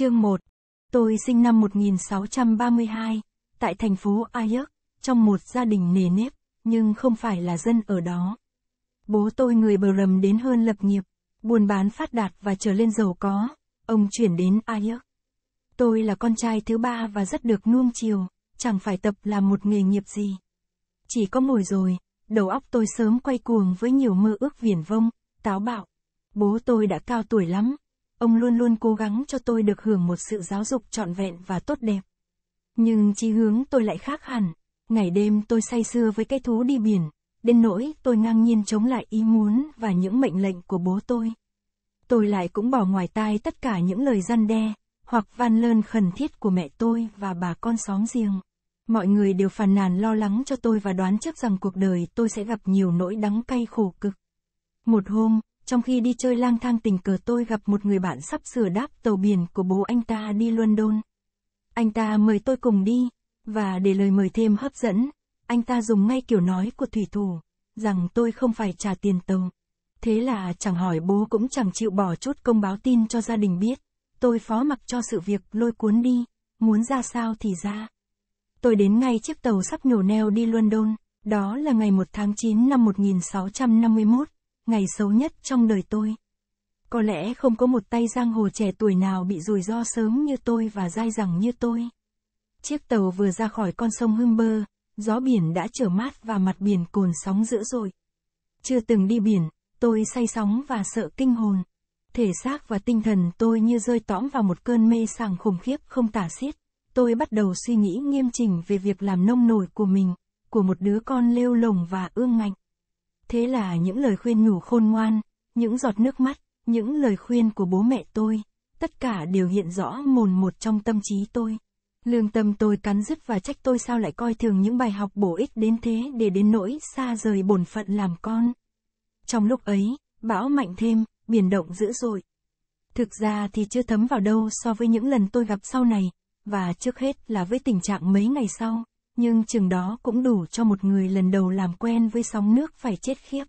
Chương 1. Tôi sinh năm 1632, tại thành phố Ajax, trong một gia đình nề nếp, nhưng không phải là dân ở đó. Bố tôi người bờ rầm đến hơn lập nghiệp, buôn bán phát đạt và trở lên giàu có, ông chuyển đến Ajax. Tôi là con trai thứ ba và rất được nuông chiều, chẳng phải tập làm một nghề nghiệp gì. Chỉ có mồi rồi, đầu óc tôi sớm quay cuồng với nhiều mơ ước viển vông, táo bạo. Bố tôi đã cao tuổi lắm, Ông luôn luôn cố gắng cho tôi được hưởng một sự giáo dục trọn vẹn và tốt đẹp. Nhưng chí hướng tôi lại khác hẳn. Ngày đêm tôi say sưa với cái thú đi biển, đến nỗi tôi ngang nhiên chống lại ý muốn và những mệnh lệnh của bố tôi. Tôi lại cũng bỏ ngoài tai tất cả những lời răn đe, hoặc van lơn khẩn thiết của mẹ tôi và bà con xóm riêng. Mọi người đều phàn nàn lo lắng cho tôi và đoán trước rằng cuộc đời tôi sẽ gặp nhiều nỗi đắng cay khổ cực. Một hôm, trong khi đi chơi lang thang tình cờ tôi gặp một người bạn sắp sửa đáp tàu biển của bố anh ta đi London. Anh ta mời tôi cùng đi, và để lời mời thêm hấp dẫn, anh ta dùng ngay kiểu nói của thủy thủ, rằng tôi không phải trả tiền tàu. Thế là chẳng hỏi bố cũng chẳng chịu bỏ chút công báo tin cho gia đình biết, tôi phó mặc cho sự việc lôi cuốn đi, muốn ra sao thì ra. Tôi đến ngay chiếc tàu sắp nhổ neo đi London, đó là ngày 1 tháng 9 năm 1651 ngày xấu nhất trong đời tôi. Có lẽ không có một tay giang hồ trẻ tuổi nào bị rủi ro sớm như tôi và dai dẳng như tôi. Chiếc tàu vừa ra khỏi con sông Hương Bơ, gió biển đã trở mát và mặt biển cồn sóng dữ dội. Chưa từng đi biển, tôi say sóng và sợ kinh hồn. Thể xác và tinh thần tôi như rơi tõm vào một cơn mê sảng khủng khiếp không tả xiết. Tôi bắt đầu suy nghĩ nghiêm chỉnh về việc làm nông nổi của mình, của một đứa con lêu lồng và ương ngạnh. Thế là những lời khuyên nhủ khôn ngoan, những giọt nước mắt, những lời khuyên của bố mẹ tôi, tất cả đều hiện rõ mồn một trong tâm trí tôi. Lương tâm tôi cắn rứt và trách tôi sao lại coi thường những bài học bổ ích đến thế để đến nỗi xa rời bổn phận làm con. Trong lúc ấy, bão mạnh thêm, biển động dữ dội. Thực ra thì chưa thấm vào đâu so với những lần tôi gặp sau này, và trước hết là với tình trạng mấy ngày sau nhưng chừng đó cũng đủ cho một người lần đầu làm quen với sóng nước phải chết khiếp.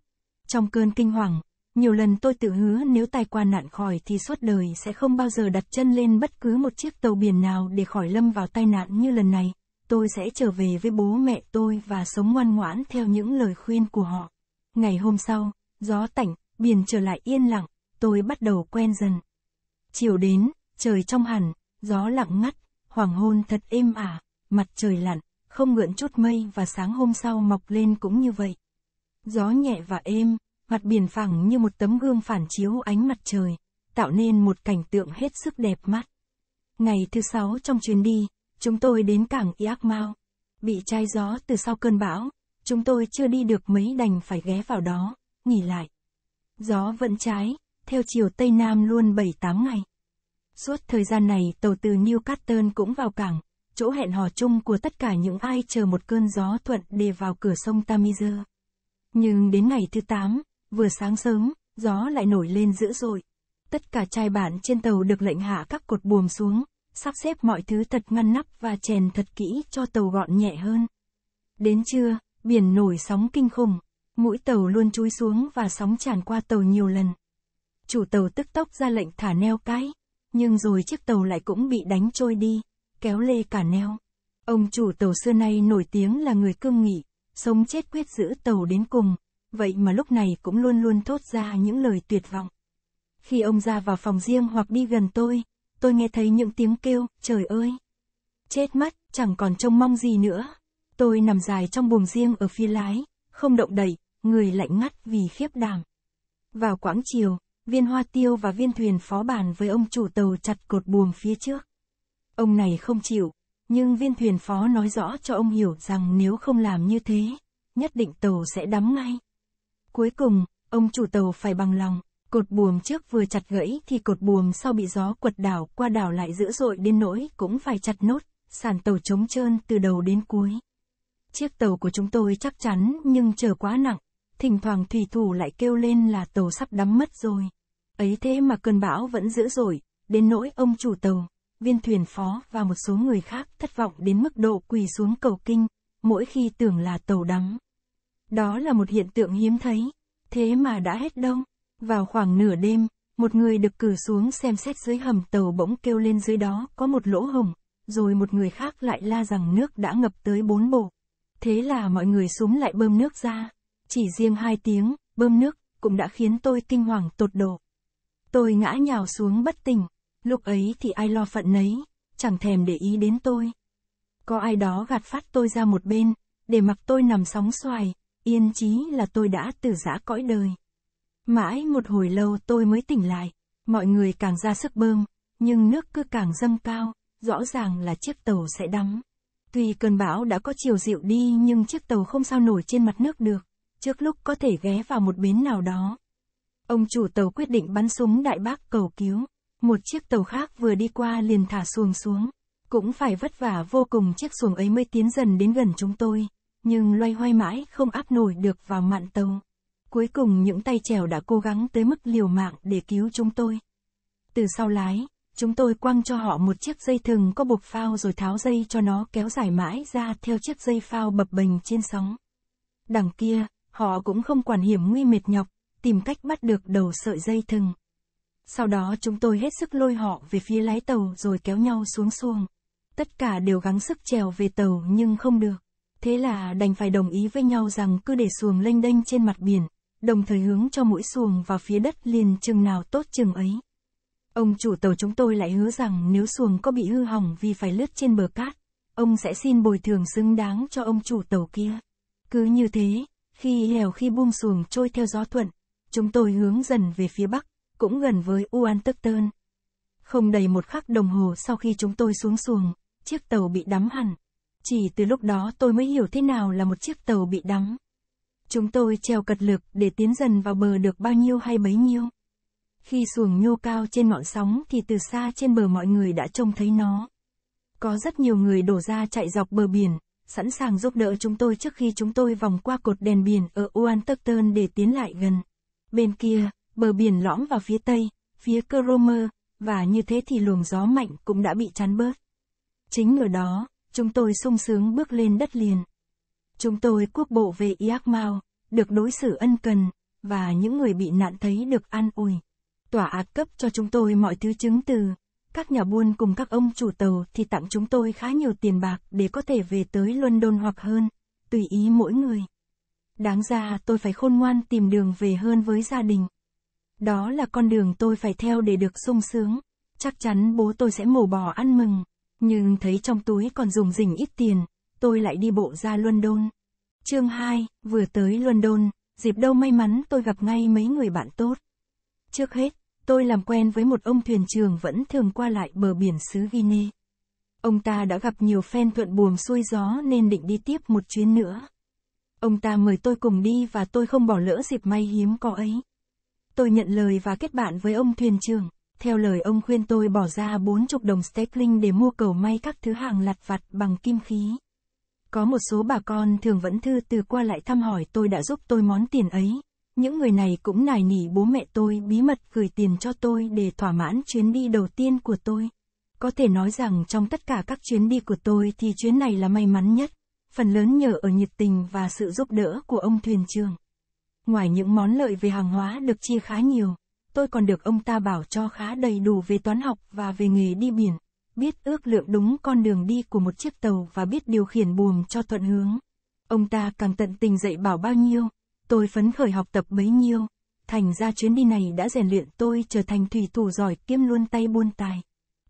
Trong cơn kinh hoàng, nhiều lần tôi tự hứa nếu tài qua nạn khỏi thì suốt đời sẽ không bao giờ đặt chân lên bất cứ một chiếc tàu biển nào để khỏi lâm vào tai nạn như lần này. Tôi sẽ trở về với bố mẹ tôi và sống ngoan ngoãn theo những lời khuyên của họ. Ngày hôm sau, gió tạnh, biển trở lại yên lặng, tôi bắt đầu quen dần. Chiều đến, trời trong hẳn, gió lặng ngắt, hoàng hôn thật êm ả, mặt trời lặn, không ngượn chút mây và sáng hôm sau mọc lên cũng như vậy. Gió nhẹ và êm, mặt biển phẳng như một tấm gương phản chiếu ánh mặt trời, tạo nên một cảnh tượng hết sức đẹp mắt. Ngày thứ sáu trong chuyến đi, chúng tôi đến cảng Iac Mau. Bị chai gió từ sau cơn bão, chúng tôi chưa đi được mấy đành phải ghé vào đó, nghỉ lại. Gió vẫn trái, theo chiều Tây Nam luôn 7-8 ngày. Suốt thời gian này tàu từ Newcastle cũng vào cảng, chỗ hẹn hò chung của tất cả những ai chờ một cơn gió thuận để vào cửa sông Tamizer. Nhưng đến ngày thứ tám, vừa sáng sớm, gió lại nổi lên dữ dội. Tất cả trai bản trên tàu được lệnh hạ các cột buồm xuống, sắp xếp mọi thứ thật ngăn nắp và chèn thật kỹ cho tàu gọn nhẹ hơn. Đến trưa, biển nổi sóng kinh khủng, mũi tàu luôn chúi xuống và sóng tràn qua tàu nhiều lần. Chủ tàu tức tốc ra lệnh thả neo cái, nhưng rồi chiếc tàu lại cũng bị đánh trôi đi kéo lê cả neo. Ông chủ tàu xưa nay nổi tiếng là người cương nghị, sống chết quyết giữ tàu đến cùng, vậy mà lúc này cũng luôn luôn thốt ra những lời tuyệt vọng. Khi ông ra vào phòng riêng hoặc đi gần tôi, tôi nghe thấy những tiếng kêu, trời ơi! Chết mất, chẳng còn trông mong gì nữa. Tôi nằm dài trong buồng riêng ở phía lái, không động đậy, người lạnh ngắt vì khiếp đảm. Vào quãng chiều, viên hoa tiêu và viên thuyền phó bàn với ông chủ tàu chặt cột buồng phía trước. Ông này không chịu, nhưng viên thuyền phó nói rõ cho ông hiểu rằng nếu không làm như thế, nhất định tàu sẽ đắm ngay. Cuối cùng, ông chủ tàu phải bằng lòng, cột buồm trước vừa chặt gãy thì cột buồm sau bị gió quật đảo qua đảo lại dữ dội đến nỗi cũng phải chặt nốt, sàn tàu trống trơn từ đầu đến cuối. Chiếc tàu của chúng tôi chắc chắn nhưng chờ quá nặng, thỉnh thoảng thủy thủ lại kêu lên là tàu sắp đắm mất rồi. Ấy thế mà cơn bão vẫn dữ dội, đến nỗi ông chủ tàu, viên thuyền phó và một số người khác thất vọng đến mức độ quỳ xuống cầu kinh, mỗi khi tưởng là tàu đắm. Đó là một hiện tượng hiếm thấy, thế mà đã hết đông. Vào khoảng nửa đêm, một người được cử xuống xem xét dưới hầm tàu bỗng kêu lên dưới đó có một lỗ hồng, rồi một người khác lại la rằng nước đã ngập tới bốn bộ. Thế là mọi người xuống lại bơm nước ra. Chỉ riêng hai tiếng, bơm nước, cũng đã khiến tôi kinh hoàng tột độ. Tôi ngã nhào xuống bất tỉnh. Lúc ấy thì ai lo phận nấy, chẳng thèm để ý đến tôi. Có ai đó gạt phát tôi ra một bên, để mặc tôi nằm sóng xoài, yên chí là tôi đã từ giã cõi đời. Mãi một hồi lâu tôi mới tỉnh lại, mọi người càng ra sức bơm, nhưng nước cứ càng dâng cao, rõ ràng là chiếc tàu sẽ đắm. Tuy cơn bão đã có chiều dịu đi nhưng chiếc tàu không sao nổi trên mặt nước được, trước lúc có thể ghé vào một bến nào đó. Ông chủ tàu quyết định bắn súng đại bác cầu cứu. Một chiếc tàu khác vừa đi qua liền thả xuồng xuống. Cũng phải vất vả vô cùng chiếc xuồng ấy mới tiến dần đến gần chúng tôi. Nhưng loay hoay mãi không áp nổi được vào mạn tàu. Cuối cùng những tay chèo đã cố gắng tới mức liều mạng để cứu chúng tôi. Từ sau lái, chúng tôi quăng cho họ một chiếc dây thừng có buộc phao rồi tháo dây cho nó kéo dài mãi ra theo chiếc dây phao bập bềnh trên sóng. Đằng kia, họ cũng không quản hiểm nguy mệt nhọc, tìm cách bắt được đầu sợi dây thừng. Sau đó chúng tôi hết sức lôi họ về phía lái tàu rồi kéo nhau xuống xuồng. Tất cả đều gắng sức trèo về tàu nhưng không được. Thế là đành phải đồng ý với nhau rằng cứ để xuồng lênh đênh trên mặt biển, đồng thời hướng cho mũi xuồng vào phía đất liền chừng nào tốt chừng ấy. Ông chủ tàu chúng tôi lại hứa rằng nếu xuồng có bị hư hỏng vì phải lướt trên bờ cát, ông sẽ xin bồi thường xứng đáng cho ông chủ tàu kia. Cứ như thế, khi hèo khi buông xuồng trôi theo gió thuận, chúng tôi hướng dần về phía bắc, cũng gần với Uan Uantuctern. Không đầy một khắc đồng hồ sau khi chúng tôi xuống xuồng, chiếc tàu bị đắm hẳn. Chỉ từ lúc đó tôi mới hiểu thế nào là một chiếc tàu bị đắm. Chúng tôi treo cật lực để tiến dần vào bờ được bao nhiêu hay bấy nhiêu. Khi xuồng nhô cao trên ngọn sóng thì từ xa trên bờ mọi người đã trông thấy nó. Có rất nhiều người đổ ra chạy dọc bờ biển, sẵn sàng giúp đỡ chúng tôi trước khi chúng tôi vòng qua cột đèn biển ở Uan Uantuctern để tiến lại gần. Bên kia, bờ biển lõm vào phía tây, phía Cromer, và như thế thì luồng gió mạnh cũng đã bị chắn bớt. Chính ở đó, chúng tôi sung sướng bước lên đất liền. Chúng tôi quốc bộ về Iakmao, được đối xử ân cần, và những người bị nạn thấy được an ủi. Tòa ác cấp cho chúng tôi mọi thứ chứng từ. Các nhà buôn cùng các ông chủ tàu thì tặng chúng tôi khá nhiều tiền bạc để có thể về tới London hoặc hơn, tùy ý mỗi người. Đáng ra tôi phải khôn ngoan tìm đường về hơn với gia đình. Đó là con đường tôi phải theo để được sung sướng. Chắc chắn bố tôi sẽ mổ bò ăn mừng. Nhưng thấy trong túi còn dùng dình ít tiền, tôi lại đi bộ ra London. Chương 2, vừa tới London, dịp đâu may mắn tôi gặp ngay mấy người bạn tốt. Trước hết, tôi làm quen với một ông thuyền trường vẫn thường qua lại bờ biển xứ Guinea. Ông ta đã gặp nhiều phen thuận buồm xuôi gió nên định đi tiếp một chuyến nữa. Ông ta mời tôi cùng đi và tôi không bỏ lỡ dịp may hiếm có ấy tôi nhận lời và kết bạn với ông thuyền trưởng. Theo lời ông khuyên tôi bỏ ra 40 đồng stapling để mua cầu may các thứ hàng lặt vặt bằng kim khí. Có một số bà con thường vẫn thư từ qua lại thăm hỏi tôi đã giúp tôi món tiền ấy. Những người này cũng nài nỉ bố mẹ tôi bí mật gửi tiền cho tôi để thỏa mãn chuyến đi đầu tiên của tôi. Có thể nói rằng trong tất cả các chuyến đi của tôi thì chuyến này là may mắn nhất, phần lớn nhờ ở nhiệt tình và sự giúp đỡ của ông thuyền trưởng. Ngoài những món lợi về hàng hóa được chia khá nhiều, tôi còn được ông ta bảo cho khá đầy đủ về toán học và về nghề đi biển, biết ước lượng đúng con đường đi của một chiếc tàu và biết điều khiển buồm cho thuận hướng. Ông ta càng tận tình dạy bảo bao nhiêu, tôi phấn khởi học tập bấy nhiêu. Thành ra chuyến đi này đã rèn luyện tôi trở thành thủy thủ giỏi kiêm luôn tay buôn tài.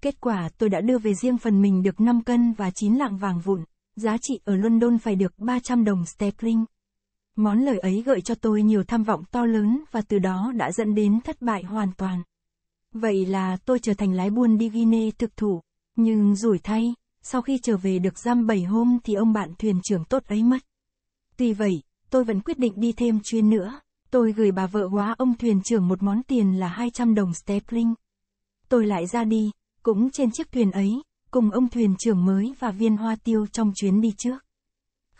Kết quả tôi đã đưa về riêng phần mình được 5 cân và 9 lạng vàng vụn, giá trị ở London phải được 300 đồng sterling. Món lời ấy gợi cho tôi nhiều tham vọng to lớn và từ đó đã dẫn đến thất bại hoàn toàn. Vậy là tôi trở thành lái buôn đi Guinea thực thụ, nhưng rủi thay, sau khi trở về được giam 7 hôm thì ông bạn thuyền trưởng tốt ấy mất. Tuy vậy, tôi vẫn quyết định đi thêm chuyến nữa. Tôi gửi bà vợ hóa ông thuyền trưởng một món tiền là 200 đồng stepling. Tôi lại ra đi, cũng trên chiếc thuyền ấy, cùng ông thuyền trưởng mới và viên hoa tiêu trong chuyến đi trước.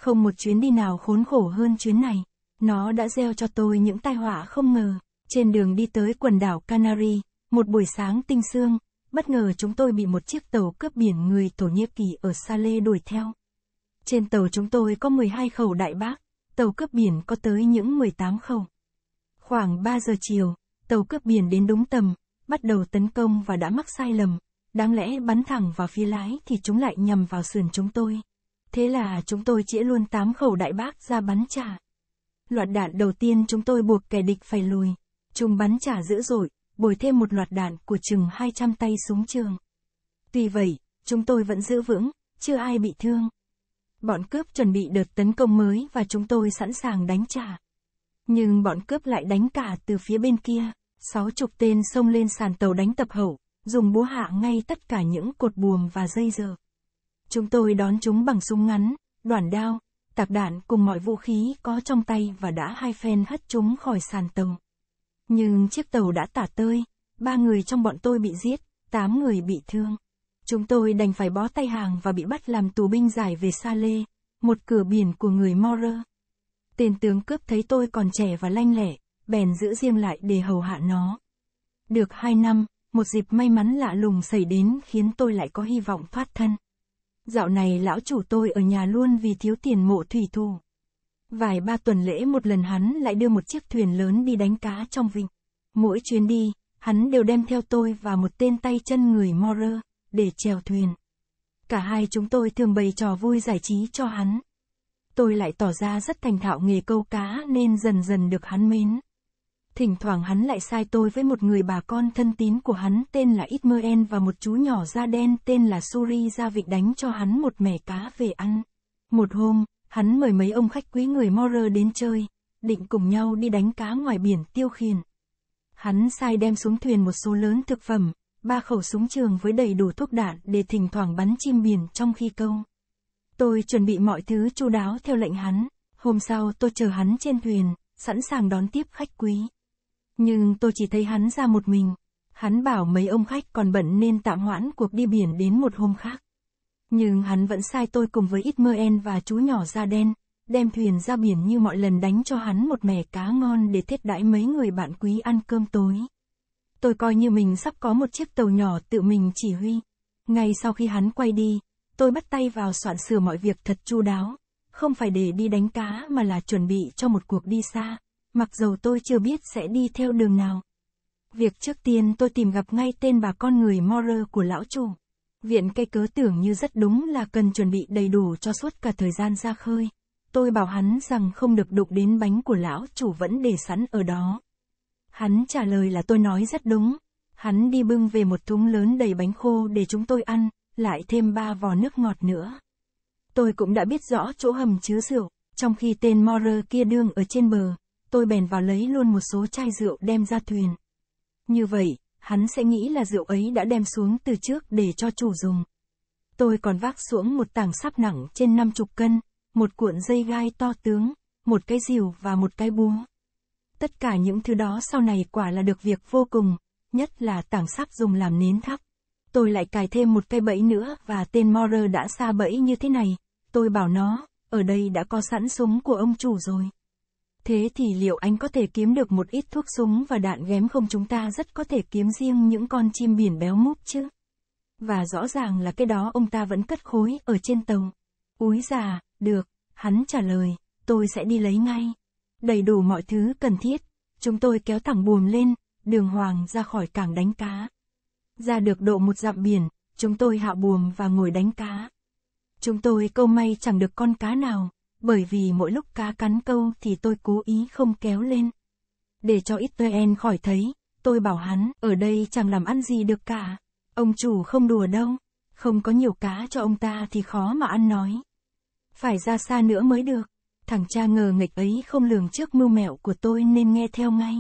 Không một chuyến đi nào khốn khổ hơn chuyến này. Nó đã gieo cho tôi những tai họa không ngờ. Trên đường đi tới quần đảo Canary, một buổi sáng tinh sương, bất ngờ chúng tôi bị một chiếc tàu cướp biển người Thổ Nhĩ Kỳ ở Sa Lê đuổi theo. Trên tàu chúng tôi có 12 khẩu đại bác, tàu cướp biển có tới những 18 khẩu. Khoảng 3 giờ chiều, tàu cướp biển đến đúng tầm, bắt đầu tấn công và đã mắc sai lầm. Đáng lẽ bắn thẳng vào phía lái thì chúng lại nhầm vào sườn chúng tôi. Thế là chúng tôi chĩa luôn tám khẩu đại bác ra bắn trả. Loạt đạn đầu tiên chúng tôi buộc kẻ địch phải lùi. Chúng bắn trả dữ dội, bồi thêm một loạt đạn của chừng 200 tay súng trường. Tuy vậy, chúng tôi vẫn giữ vững, chưa ai bị thương. Bọn cướp chuẩn bị đợt tấn công mới và chúng tôi sẵn sàng đánh trả. Nhưng bọn cướp lại đánh cả từ phía bên kia, sáu chục tên xông lên sàn tàu đánh tập hậu, dùng búa hạ ngay tất cả những cột buồm và dây dờ. Chúng tôi đón chúng bằng súng ngắn, đoạn đao, tạc đạn cùng mọi vũ khí có trong tay và đã hai phen hất chúng khỏi sàn tàu. Nhưng chiếc tàu đã tả tơi, ba người trong bọn tôi bị giết, tám người bị thương. Chúng tôi đành phải bó tay hàng và bị bắt làm tù binh giải về Sa Lê, một cửa biển của người Morer. Tên tướng cướp thấy tôi còn trẻ và lanh lẻ, bèn giữ riêng lại để hầu hạ nó. Được hai năm, một dịp may mắn lạ lùng xảy đến khiến tôi lại có hy vọng phát thân. Dạo này lão chủ tôi ở nhà luôn vì thiếu tiền mộ thủy thủ. Vài ba tuần lễ một lần hắn lại đưa một chiếc thuyền lớn đi đánh cá trong vịnh. Mỗi chuyến đi, hắn đều đem theo tôi và một tên tay chân người Morer, để chèo thuyền. Cả hai chúng tôi thường bày trò vui giải trí cho hắn. Tôi lại tỏ ra rất thành thạo nghề câu cá nên dần dần được hắn mến thỉnh thoảng hắn lại sai tôi với một người bà con thân tín của hắn tên là Ismael và một chú nhỏ da đen tên là Suri ra vịt đánh cho hắn một mẻ cá về ăn. Một hôm, hắn mời mấy ông khách quý người Morer đến chơi, định cùng nhau đi đánh cá ngoài biển tiêu khiển. Hắn sai đem xuống thuyền một số lớn thực phẩm, ba khẩu súng trường với đầy đủ thuốc đạn để thỉnh thoảng bắn chim biển trong khi câu. Tôi chuẩn bị mọi thứ chu đáo theo lệnh hắn, hôm sau tôi chờ hắn trên thuyền, sẵn sàng đón tiếp khách quý. Nhưng tôi chỉ thấy hắn ra một mình. Hắn bảo mấy ông khách còn bận nên tạm hoãn cuộc đi biển đến một hôm khác. Nhưng hắn vẫn sai tôi cùng với ít mơ en và chú nhỏ da đen, đem thuyền ra biển như mọi lần đánh cho hắn một mẻ cá ngon để thiết đãi mấy người bạn quý ăn cơm tối. Tôi coi như mình sắp có một chiếc tàu nhỏ tự mình chỉ huy. Ngay sau khi hắn quay đi, tôi bắt tay vào soạn sửa mọi việc thật chu đáo, không phải để đi đánh cá mà là chuẩn bị cho một cuộc đi xa. Mặc dù tôi chưa biết sẽ đi theo đường nào. Việc trước tiên tôi tìm gặp ngay tên bà con người Morer của lão chủ. Viện cây cớ tưởng như rất đúng là cần chuẩn bị đầy đủ cho suốt cả thời gian ra khơi. Tôi bảo hắn rằng không được đụng đến bánh của lão chủ vẫn để sẵn ở đó. Hắn trả lời là tôi nói rất đúng. Hắn đi bưng về một thúng lớn đầy bánh khô để chúng tôi ăn, lại thêm ba vò nước ngọt nữa. Tôi cũng đã biết rõ chỗ hầm chứa rượu, trong khi tên Morer kia đương ở trên bờ, tôi bèn vào lấy luôn một số chai rượu đem ra thuyền. Như vậy, hắn sẽ nghĩ là rượu ấy đã đem xuống từ trước để cho chủ dùng. Tôi còn vác xuống một tảng sáp nặng trên 50 cân, một cuộn dây gai to tướng, một cái rìu và một cái búa. Tất cả những thứ đó sau này quả là được việc vô cùng, nhất là tảng sáp dùng làm nến thắp. Tôi lại cài thêm một cây bẫy nữa và tên Morer đã xa bẫy như thế này. Tôi bảo nó, ở đây đã có sẵn súng của ông chủ rồi. Thế thì liệu anh có thể kiếm được một ít thuốc súng và đạn ghém không chúng ta rất có thể kiếm riêng những con chim biển béo múp chứ? Và rõ ràng là cái đó ông ta vẫn cất khối ở trên tàu. Úi già, được, hắn trả lời, tôi sẽ đi lấy ngay. Đầy đủ mọi thứ cần thiết, chúng tôi kéo thẳng buồm lên, đường hoàng ra khỏi cảng đánh cá. Ra được độ một dặm biển, chúng tôi hạ buồm và ngồi đánh cá. Chúng tôi câu may chẳng được con cá nào, bởi vì mỗi lúc cá cắn câu thì tôi cố ý không kéo lên. Để cho ít tôi en khỏi thấy, tôi bảo hắn, ở đây chẳng làm ăn gì được cả. Ông chủ không đùa đâu, không có nhiều cá cho ông ta thì khó mà ăn nói. Phải ra xa nữa mới được, thằng cha ngờ nghịch ấy không lường trước mưu mẹo của tôi nên nghe theo ngay.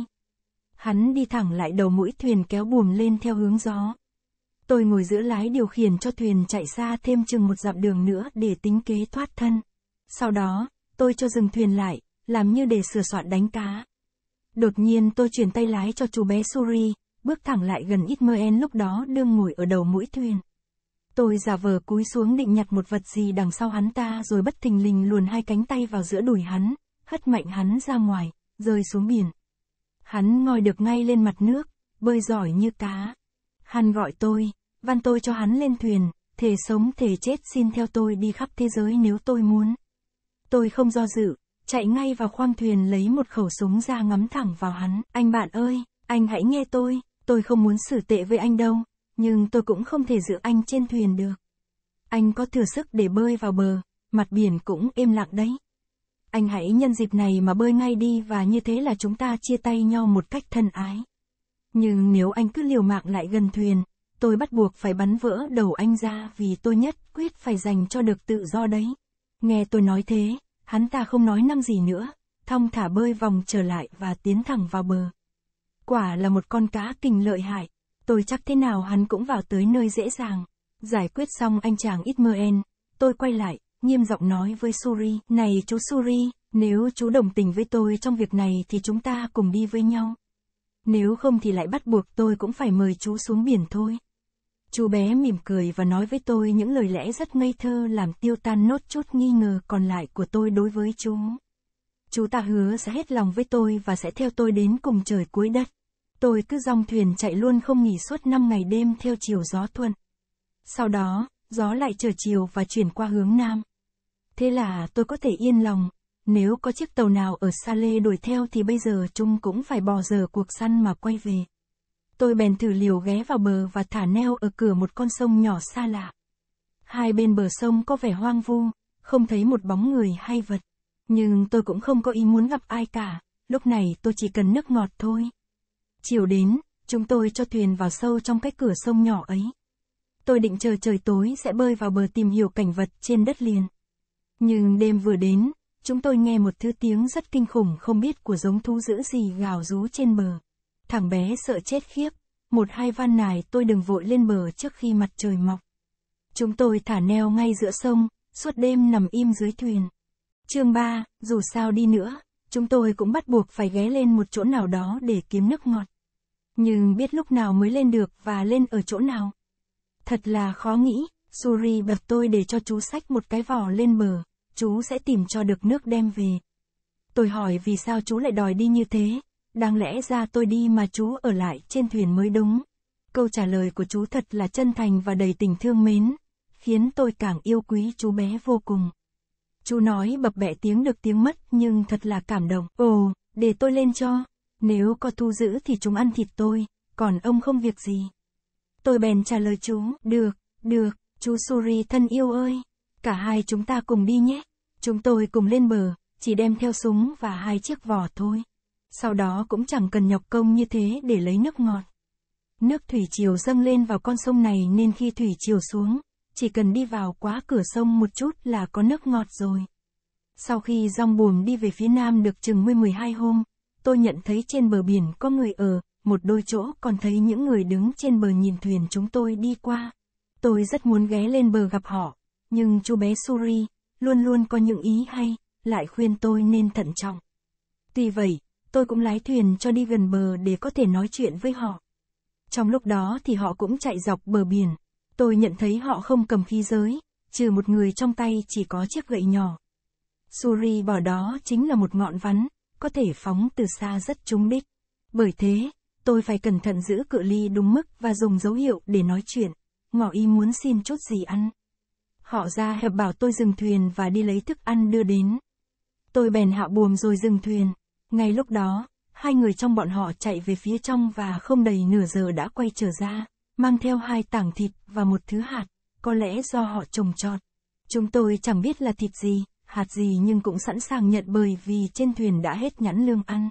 Hắn đi thẳng lại đầu mũi thuyền kéo buồm lên theo hướng gió. Tôi ngồi giữa lái điều khiển cho thuyền chạy xa thêm chừng một dặm đường nữa để tính kế thoát thân. Sau đó, tôi cho dừng thuyền lại, làm như để sửa soạn đánh cá. Đột nhiên tôi chuyển tay lái cho chú bé Suri, bước thẳng lại gần ít mơ en lúc đó đương ngồi ở đầu mũi thuyền. Tôi giả vờ cúi xuống định nhặt một vật gì đằng sau hắn ta rồi bất thình lình luồn hai cánh tay vào giữa đùi hắn, hất mạnh hắn ra ngoài, rơi xuống biển. Hắn ngòi được ngay lên mặt nước, bơi giỏi như cá. Hắn gọi tôi, văn tôi cho hắn lên thuyền, thề sống thề chết xin theo tôi đi khắp thế giới nếu tôi muốn. Tôi không do dự, chạy ngay vào khoang thuyền lấy một khẩu súng ra ngắm thẳng vào hắn. Anh bạn ơi, anh hãy nghe tôi, tôi không muốn xử tệ với anh đâu, nhưng tôi cũng không thể giữ anh trên thuyền được. Anh có thừa sức để bơi vào bờ, mặt biển cũng êm lặng đấy. Anh hãy nhân dịp này mà bơi ngay đi và như thế là chúng ta chia tay nhau một cách thân ái. Nhưng nếu anh cứ liều mạng lại gần thuyền, tôi bắt buộc phải bắn vỡ đầu anh ra vì tôi nhất quyết phải dành cho được tự do đấy. Nghe tôi nói thế, hắn ta không nói năng gì nữa, thong thả bơi vòng trở lại và tiến thẳng vào bờ. Quả là một con cá kinh lợi hại, tôi chắc thế nào hắn cũng vào tới nơi dễ dàng. Giải quyết xong anh chàng ít mơ en, tôi quay lại, nghiêm giọng nói với Suri, này chú Suri, nếu chú đồng tình với tôi trong việc này thì chúng ta cùng đi với nhau. Nếu không thì lại bắt buộc tôi cũng phải mời chú xuống biển thôi. Chú bé mỉm cười và nói với tôi những lời lẽ rất ngây thơ làm tiêu tan nốt chút nghi ngờ còn lại của tôi đối với chú. Chú ta hứa sẽ hết lòng với tôi và sẽ theo tôi đến cùng trời cuối đất. Tôi cứ dòng thuyền chạy luôn không nghỉ suốt năm ngày đêm theo chiều gió thuận. Sau đó, gió lại trở chiều và chuyển qua hướng nam. Thế là tôi có thể yên lòng, nếu có chiếc tàu nào ở Sa Lê đuổi theo thì bây giờ chúng cũng phải bỏ giờ cuộc săn mà quay về. Tôi bèn thử liều ghé vào bờ và thả neo ở cửa một con sông nhỏ xa lạ. Hai bên bờ sông có vẻ hoang vu, không thấy một bóng người hay vật. Nhưng tôi cũng không có ý muốn gặp ai cả, lúc này tôi chỉ cần nước ngọt thôi. Chiều đến, chúng tôi cho thuyền vào sâu trong cái cửa sông nhỏ ấy. Tôi định chờ trời tối sẽ bơi vào bờ tìm hiểu cảnh vật trên đất liền. Nhưng đêm vừa đến, chúng tôi nghe một thứ tiếng rất kinh khủng không biết của giống thú dữ gì gào rú trên bờ. Thằng bé sợ chết khiếp, một hai van nài tôi đừng vội lên bờ trước khi mặt trời mọc. Chúng tôi thả neo ngay giữa sông, suốt đêm nằm im dưới thuyền. Chương 3, dù sao đi nữa, chúng tôi cũng bắt buộc phải ghé lên một chỗ nào đó để kiếm nước ngọt. Nhưng biết lúc nào mới lên được và lên ở chỗ nào. Thật là khó nghĩ, Suri bật tôi để cho chú sách một cái vỏ lên bờ, chú sẽ tìm cho được nước đem về. Tôi hỏi vì sao chú lại đòi đi như thế, Đáng lẽ ra tôi đi mà chú ở lại trên thuyền mới đúng. Câu trả lời của chú thật là chân thành và đầy tình thương mến, khiến tôi càng yêu quý chú bé vô cùng. Chú nói bập bẹ tiếng được tiếng mất nhưng thật là cảm động. Ồ, để tôi lên cho. Nếu có thu giữ thì chúng ăn thịt tôi, còn ông không việc gì. Tôi bèn trả lời chú, được, được, chú Suri thân yêu ơi. Cả hai chúng ta cùng đi nhé. Chúng tôi cùng lên bờ, chỉ đem theo súng và hai chiếc vỏ thôi. Sau đó cũng chẳng cần nhọc công như thế để lấy nước ngọt. Nước thủy triều dâng lên vào con sông này nên khi thủy triều xuống, chỉ cần đi vào quá cửa sông một chút là có nước ngọt rồi. Sau khi dòng buồm đi về phía nam được chừng 10-12 hôm, tôi nhận thấy trên bờ biển có người ở, một đôi chỗ còn thấy những người đứng trên bờ nhìn thuyền chúng tôi đi qua. Tôi rất muốn ghé lên bờ gặp họ, nhưng chú bé Suri luôn luôn có những ý hay, lại khuyên tôi nên thận trọng. Tuy vậy, tôi cũng lái thuyền cho đi gần bờ để có thể nói chuyện với họ. Trong lúc đó thì họ cũng chạy dọc bờ biển. Tôi nhận thấy họ không cầm khí giới, trừ một người trong tay chỉ có chiếc gậy nhỏ. Suri bỏ đó chính là một ngọn vắn, có thể phóng từ xa rất trúng đích. Bởi thế, tôi phải cẩn thận giữ cự ly đúng mức và dùng dấu hiệu để nói chuyện. Ngỏ y muốn xin chút gì ăn. Họ ra hẹp bảo tôi dừng thuyền và đi lấy thức ăn đưa đến. Tôi bèn hạ buồm rồi dừng thuyền. Ngay lúc đó, hai người trong bọn họ chạy về phía trong và không đầy nửa giờ đã quay trở ra, mang theo hai tảng thịt và một thứ hạt, có lẽ do họ trồng trọt. Chúng tôi chẳng biết là thịt gì, hạt gì nhưng cũng sẵn sàng nhận bởi vì trên thuyền đã hết nhãn lương ăn.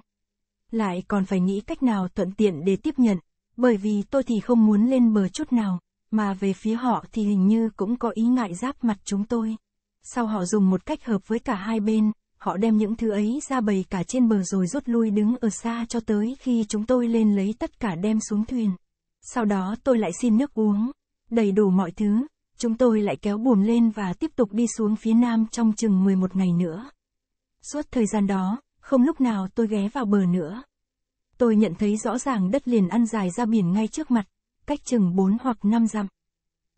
Lại còn phải nghĩ cách nào thuận tiện để tiếp nhận, bởi vì tôi thì không muốn lên bờ chút nào, mà về phía họ thì hình như cũng có ý ngại giáp mặt chúng tôi. Sau họ dùng một cách hợp với cả hai bên, họ đem những thứ ấy ra bày cả trên bờ rồi rút lui đứng ở xa cho tới khi chúng tôi lên lấy tất cả đem xuống thuyền. Sau đó tôi lại xin nước uống, đầy đủ mọi thứ, chúng tôi lại kéo buồm lên và tiếp tục đi xuống phía nam trong chừng 11 ngày nữa. Suốt thời gian đó, không lúc nào tôi ghé vào bờ nữa. Tôi nhận thấy rõ ràng đất liền ăn dài ra biển ngay trước mặt, cách chừng 4 hoặc 5 dặm.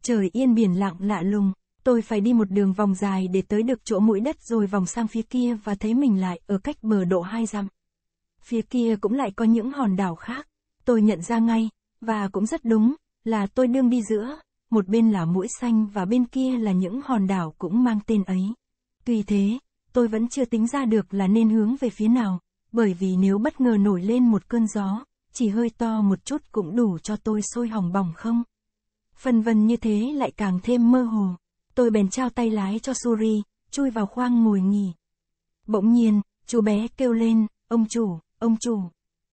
Trời yên biển lặng lạ lùng, Tôi phải đi một đường vòng dài để tới được chỗ mũi đất rồi vòng sang phía kia và thấy mình lại ở cách bờ độ hai dặm. Phía kia cũng lại có những hòn đảo khác. Tôi nhận ra ngay, và cũng rất đúng, là tôi đương đi giữa, một bên là mũi xanh và bên kia là những hòn đảo cũng mang tên ấy. Tuy thế, tôi vẫn chưa tính ra được là nên hướng về phía nào, bởi vì nếu bất ngờ nổi lên một cơn gió, chỉ hơi to một chút cũng đủ cho tôi sôi hỏng bỏng không. Phần vân như thế lại càng thêm mơ hồ tôi bèn trao tay lái cho Suri, chui vào khoang ngồi nghỉ. Bỗng nhiên, chú bé kêu lên, ông chủ, ông chủ.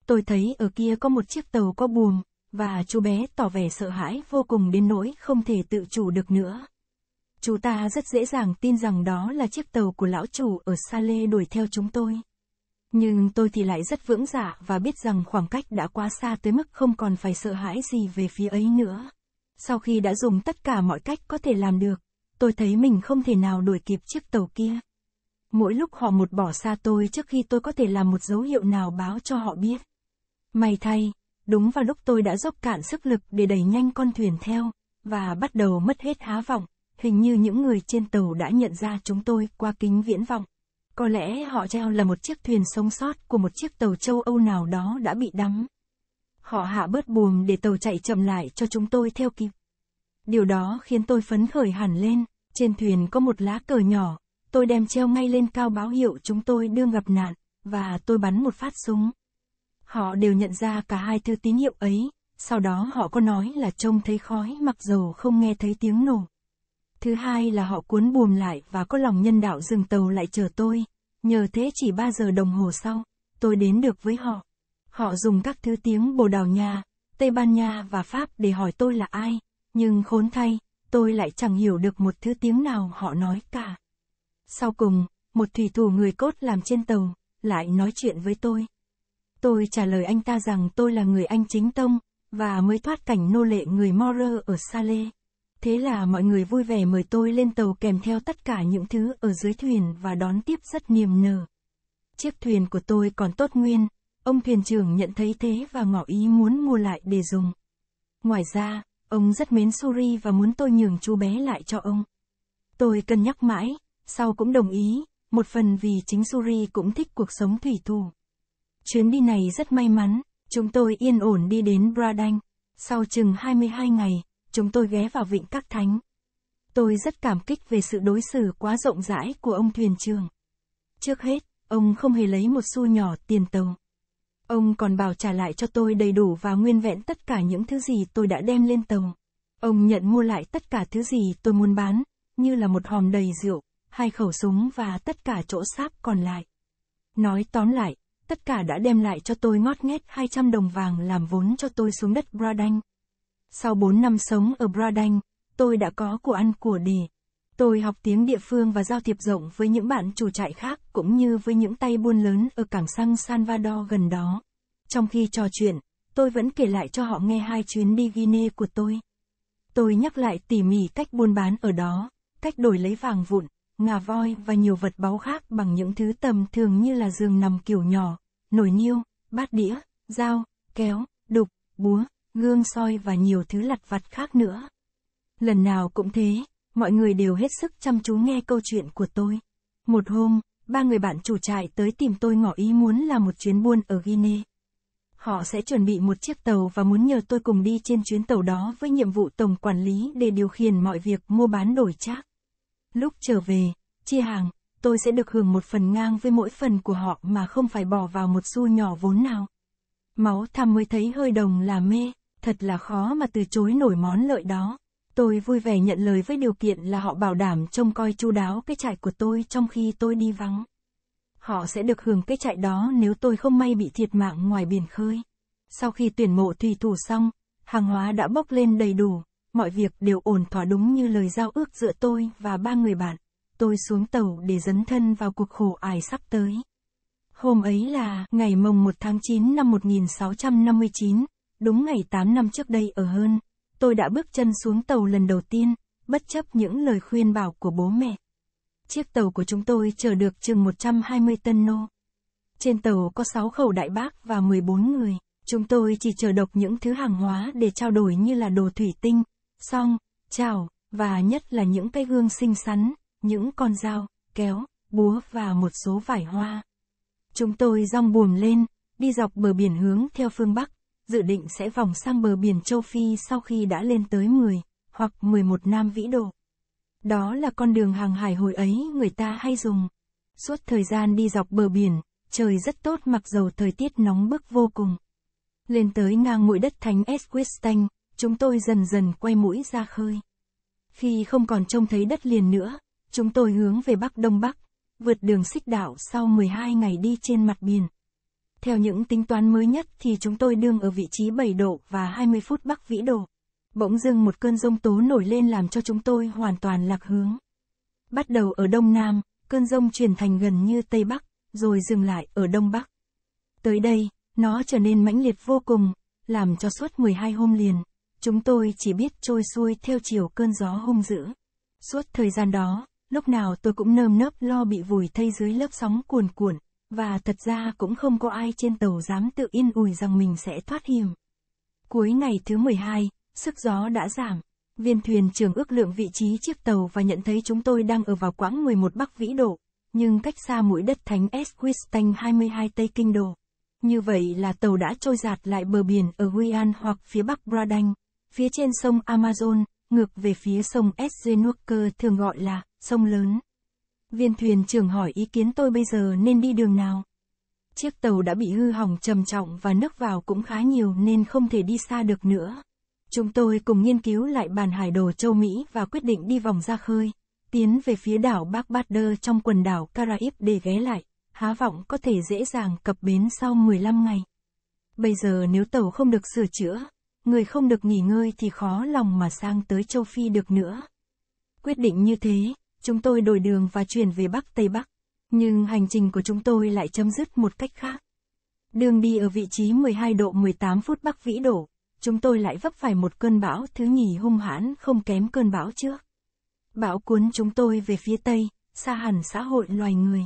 Tôi thấy ở kia có một chiếc tàu có buồm, và chú bé tỏ vẻ sợ hãi vô cùng đến nỗi không thể tự chủ được nữa. Chú ta rất dễ dàng tin rằng đó là chiếc tàu của lão chủ ở Sa Lê đuổi theo chúng tôi. Nhưng tôi thì lại rất vững dạ và biết rằng khoảng cách đã quá xa tới mức không còn phải sợ hãi gì về phía ấy nữa. Sau khi đã dùng tất cả mọi cách có thể làm được, tôi thấy mình không thể nào đuổi kịp chiếc tàu kia. Mỗi lúc họ một bỏ xa tôi trước khi tôi có thể làm một dấu hiệu nào báo cho họ biết. May thay, đúng vào lúc tôi đã dốc cạn sức lực để đẩy nhanh con thuyền theo, và bắt đầu mất hết há vọng, hình như những người trên tàu đã nhận ra chúng tôi qua kính viễn vọng. Có lẽ họ treo là một chiếc thuyền sống sót của một chiếc tàu châu Âu nào đó đã bị đắm. Họ hạ bớt buồm để tàu chạy chậm lại cho chúng tôi theo kịp. Điều đó khiến tôi phấn khởi hẳn lên. Trên thuyền có một lá cờ nhỏ, tôi đem treo ngay lên cao báo hiệu chúng tôi đương gặp nạn, và tôi bắn một phát súng. Họ đều nhận ra cả hai thứ tín hiệu ấy, sau đó họ có nói là trông thấy khói mặc dù không nghe thấy tiếng nổ. Thứ hai là họ cuốn buồm lại và có lòng nhân đạo dừng tàu lại chờ tôi, nhờ thế chỉ 3 giờ đồng hồ sau, tôi đến được với họ. Họ dùng các thứ tiếng Bồ Đào Nha, Tây Ban Nha và Pháp để hỏi tôi là ai, nhưng khốn thay, tôi lại chẳng hiểu được một thứ tiếng nào họ nói cả. Sau cùng, một thủy thủ người cốt làm trên tàu, lại nói chuyện với tôi. Tôi trả lời anh ta rằng tôi là người Anh chính tông, và mới thoát cảnh nô lệ người Morer ở Sa Salé. Thế là mọi người vui vẻ mời tôi lên tàu kèm theo tất cả những thứ ở dưới thuyền và đón tiếp rất niềm nở. Chiếc thuyền của tôi còn tốt nguyên, ông thuyền trưởng nhận thấy thế và ngỏ ý muốn mua lại để dùng. Ngoài ra, Ông rất mến Suri và muốn tôi nhường chú bé lại cho ông. Tôi cân nhắc mãi, sau cũng đồng ý, một phần vì chính Suri cũng thích cuộc sống thủy thủ. Chuyến đi này rất may mắn, chúng tôi yên ổn đi đến Bradang. Sau chừng 22 ngày, chúng tôi ghé vào Vịnh Các Thánh. Tôi rất cảm kích về sự đối xử quá rộng rãi của ông thuyền trưởng. Trước hết, ông không hề lấy một xu nhỏ tiền tàu. Ông còn bảo trả lại cho tôi đầy đủ và nguyên vẹn tất cả những thứ gì tôi đã đem lên tàu. Ông nhận mua lại tất cả thứ gì tôi muốn bán, như là một hòm đầy rượu, hai khẩu súng và tất cả chỗ sáp còn lại. Nói tóm lại, tất cả đã đem lại cho tôi ngót nghét 200 đồng vàng làm vốn cho tôi xuống đất Bradanh. Sau 4 năm sống ở Bradanh, tôi đã có của ăn của để. Tôi học tiếng địa phương và giao thiệp rộng với những bạn chủ trại khác cũng như với những tay buôn lớn ở cảng xăng Salvador gần đó. Trong khi trò chuyện, tôi vẫn kể lại cho họ nghe hai chuyến đi Guinea của tôi. Tôi nhắc lại tỉ mỉ cách buôn bán ở đó, cách đổi lấy vàng vụn, ngà voi và nhiều vật báu khác bằng những thứ tầm thường như là giường nằm kiểu nhỏ, nồi niêu, bát đĩa, dao, kéo, đục, búa, gương soi và nhiều thứ lặt vặt khác nữa. Lần nào cũng thế, mọi người đều hết sức chăm chú nghe câu chuyện của tôi. Một hôm, ba người bạn chủ trại tới tìm tôi ngỏ ý muốn làm một chuyến buôn ở Guinea. Họ sẽ chuẩn bị một chiếc tàu và muốn nhờ tôi cùng đi trên chuyến tàu đó với nhiệm vụ tổng quản lý để điều khiển mọi việc mua bán đổi trác. Lúc trở về, chia hàng, tôi sẽ được hưởng một phần ngang với mỗi phần của họ mà không phải bỏ vào một xu nhỏ vốn nào. Máu tham mới thấy hơi đồng là mê, thật là khó mà từ chối nổi món lợi đó. Tôi vui vẻ nhận lời với điều kiện là họ bảo đảm trông coi chu đáo cái trại của tôi trong khi tôi đi vắng. Họ sẽ được hưởng cái trại đó nếu tôi không may bị thiệt mạng ngoài biển khơi. Sau khi tuyển mộ thủy thủ xong, hàng hóa đã bốc lên đầy đủ, mọi việc đều ổn thỏa đúng như lời giao ước giữa tôi và ba người bạn. Tôi xuống tàu để dấn thân vào cuộc khổ ải sắp tới. Hôm ấy là ngày mồng 1 tháng 9 năm 1659, đúng ngày 8 năm trước đây ở hơn tôi đã bước chân xuống tàu lần đầu tiên, bất chấp những lời khuyên bảo của bố mẹ. Chiếc tàu của chúng tôi chở được chừng 120 tân nô. Trên tàu có 6 khẩu đại bác và 14 người. Chúng tôi chỉ chở độc những thứ hàng hóa để trao đổi như là đồ thủy tinh, song, chảo, và nhất là những cái gương xinh xắn, những con dao, kéo, búa và một số vải hoa. Chúng tôi rong buồm lên, đi dọc bờ biển hướng theo phương Bắc, dự định sẽ vòng sang bờ biển châu Phi sau khi đã lên tới 10 hoặc 11 nam vĩ độ. Đó là con đường hàng hải hồi ấy người ta hay dùng. Suốt thời gian đi dọc bờ biển, trời rất tốt mặc dầu thời tiết nóng bức vô cùng. Lên tới ngang mũi đất thánh Esquistanh, chúng tôi dần dần quay mũi ra khơi. Khi không còn trông thấy đất liền nữa, chúng tôi hướng về Bắc Đông Bắc, vượt đường xích đạo sau 12 ngày đi trên mặt biển. Theo những tính toán mới nhất thì chúng tôi đương ở vị trí 7 độ và 20 phút bắc vĩ độ. Bỗng dưng một cơn rông tố nổi lên làm cho chúng tôi hoàn toàn lạc hướng. Bắt đầu ở đông nam, cơn rông chuyển thành gần như tây bắc, rồi dừng lại ở đông bắc. Tới đây, nó trở nên mãnh liệt vô cùng, làm cho suốt 12 hôm liền, chúng tôi chỉ biết trôi xuôi theo chiều cơn gió hung dữ. Suốt thời gian đó, lúc nào tôi cũng nơm nớp lo bị vùi thây dưới lớp sóng cuồn cuộn, và thật ra cũng không có ai trên tàu dám tự yên ủi rằng mình sẽ thoát hiểm. Cuối ngày thứ 12, sức gió đã giảm. Viên thuyền trưởng ước lượng vị trí chiếc tàu và nhận thấy chúng tôi đang ở vào quãng 11 Bắc Vĩ Độ, nhưng cách xa mũi đất thánh Esquistanh 22 Tây Kinh Độ. Như vậy là tàu đã trôi giạt lại bờ biển ở Guian hoặc phía bắc Bradang, phía trên sông Amazon, ngược về phía sông Eszenuker thường gọi là sông lớn. Viên thuyền trưởng hỏi ý kiến tôi bây giờ nên đi đường nào. Chiếc tàu đã bị hư hỏng trầm trọng và nước vào cũng khá nhiều nên không thể đi xa được nữa. Chúng tôi cùng nghiên cứu lại bàn hải đồ châu Mỹ và quyết định đi vòng ra khơi, tiến về phía đảo Barbador trong quần đảo Caraib để ghé lại, há vọng có thể dễ dàng cập bến sau 15 ngày. Bây giờ nếu tàu không được sửa chữa, người không được nghỉ ngơi thì khó lòng mà sang tới châu Phi được nữa. Quyết định như thế, chúng tôi đổi đường và chuyển về Bắc Tây Bắc. Nhưng hành trình của chúng tôi lại chấm dứt một cách khác. Đường đi ở vị trí 12 độ 18 phút Bắc Vĩ Độ, chúng tôi lại vấp phải một cơn bão thứ nhì hung hãn không kém cơn bão trước. Bão cuốn chúng tôi về phía Tây, xa hẳn xã hội loài người.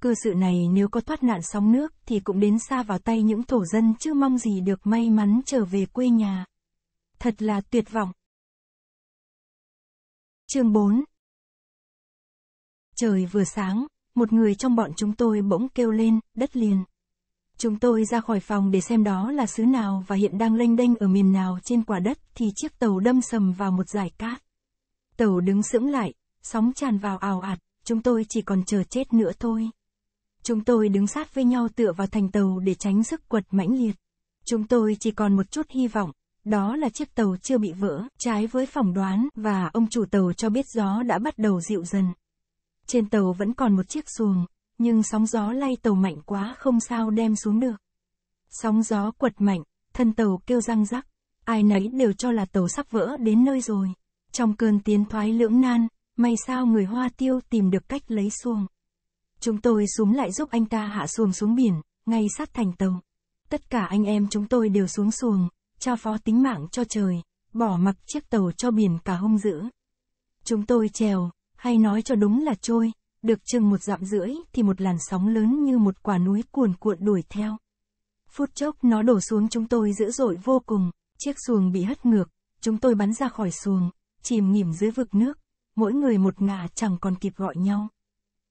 Cơ sự này nếu có thoát nạn sóng nước thì cũng đến xa vào tay những thổ dân chứ mong gì được may mắn trở về quê nhà. Thật là tuyệt vọng. Chương 4 Trời vừa sáng, một người trong bọn chúng tôi bỗng kêu lên, đất liền. Chúng tôi ra khỏi phòng để xem đó là xứ nào và hiện đang lênh đênh ở miền nào trên quả đất thì chiếc tàu đâm sầm vào một dải cát. Tàu đứng sững lại, sóng tràn vào ào ạt, chúng tôi chỉ còn chờ chết nữa thôi. Chúng tôi đứng sát với nhau tựa vào thành tàu để tránh sức quật mãnh liệt. Chúng tôi chỉ còn một chút hy vọng, đó là chiếc tàu chưa bị vỡ, trái với phỏng đoán, và ông chủ tàu cho biết gió đã bắt đầu dịu dần. Trên tàu vẫn còn một chiếc xuồng, nhưng sóng gió lay tàu mạnh quá không sao đem xuống được. Sóng gió quật mạnh, thân tàu kêu răng rắc, ai nấy đều cho là tàu sắp vỡ đến nơi rồi. Trong cơn tiến thoái lưỡng nan, may sao người hoa tiêu tìm được cách lấy xuồng. Chúng tôi xuống lại giúp anh ta hạ xuồng xuống biển, ngay sát thành tàu. Tất cả anh em chúng tôi đều xuống xuồng, cho phó tính mạng cho trời, bỏ mặc chiếc tàu cho biển cả hung dữ. Chúng tôi trèo, hay nói cho đúng là trôi, được chừng một dặm rưỡi thì một làn sóng lớn như một quả núi cuồn cuộn đuổi theo. Phút chốc nó đổ xuống chúng tôi dữ dội vô cùng, chiếc xuồng bị hất ngược, chúng tôi bắn ra khỏi xuồng, chìm nghỉm dưới vực nước, mỗi người một ngả chẳng còn kịp gọi nhau.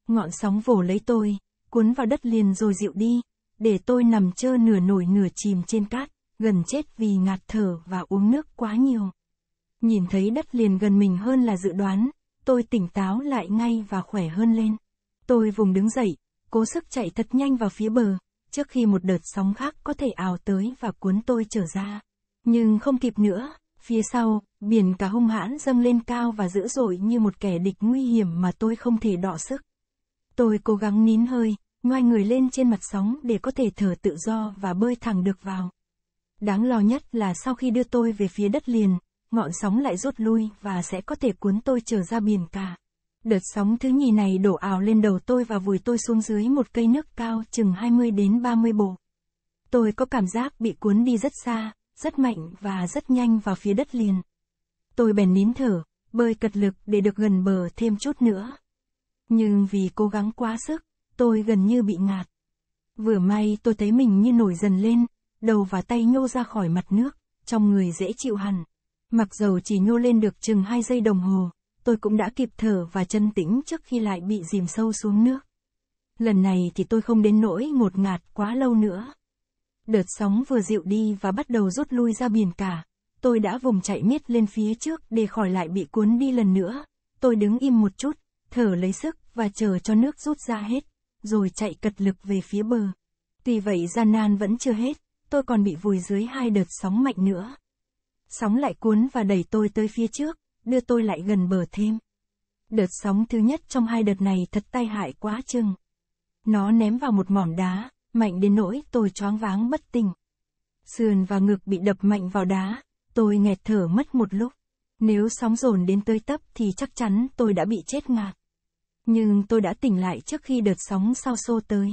Ngọn sóng vồ lấy tôi, cuốn vào đất liền rồi dịu đi, để tôi nằm chơ nửa nổi nửa chìm trên cát, gần chết vì ngạt thở và uống nước quá nhiều. Nhìn thấy đất liền gần mình hơn là dự đoán, Tôi tỉnh táo lại ngay và khỏe hơn lên. Tôi vùng đứng dậy, cố sức chạy thật nhanh vào phía bờ, trước khi một đợt sóng khác có thể ào tới và cuốn tôi trở ra. Nhưng không kịp nữa, phía sau, biển cả hung hãn dâng lên cao và dữ dội như một kẻ địch nguy hiểm mà tôi không thể đọ sức. Tôi cố gắng nín hơi, ngoai người lên trên mặt sóng để có thể thở tự do và bơi thẳng được vào. Đáng lo nhất là sau khi đưa tôi về phía đất liền, ngọn sóng lại rút lui và sẽ có thể cuốn tôi trở ra biển cả. Đợt sóng thứ nhì này đổ ào lên đầu tôi và vùi tôi xuống dưới một cây nước cao chừng 20 đến 30 bộ. Tôi có cảm giác bị cuốn đi rất xa, rất mạnh và rất nhanh vào phía đất liền. Tôi bèn nín thở, bơi cật lực để được gần bờ thêm chút nữa. Nhưng vì cố gắng quá sức, tôi gần như bị ngạt. Vừa may tôi thấy mình như nổi dần lên, đầu và tay nhô ra khỏi mặt nước, trong người dễ chịu hẳn. Mặc dù chỉ nhô lên được chừng 2 giây đồng hồ, tôi cũng đã kịp thở và chân tĩnh trước khi lại bị dìm sâu xuống nước. Lần này thì tôi không đến nỗi ngột ngạt quá lâu nữa. Đợt sóng vừa dịu đi và bắt đầu rút lui ra biển cả. Tôi đã vùng chạy miết lên phía trước để khỏi lại bị cuốn đi lần nữa. Tôi đứng im một chút, thở lấy sức và chờ cho nước rút ra hết, rồi chạy cật lực về phía bờ. Tuy vậy gian nan vẫn chưa hết, tôi còn bị vùi dưới hai đợt sóng mạnh nữa. Sóng lại cuốn và đẩy tôi tới phía trước, đưa tôi lại gần bờ thêm. Đợt sóng thứ nhất trong hai đợt này thật tai hại quá chừng. Nó ném vào một mỏm đá, mạnh đến nỗi tôi choáng váng bất tỉnh. Sườn và ngực bị đập mạnh vào đá, tôi nghẹt thở mất một lúc. Nếu sóng dồn đến tới tấp thì chắc chắn tôi đã bị chết ngạt. Nhưng tôi đã tỉnh lại trước khi đợt sóng sao xô tới.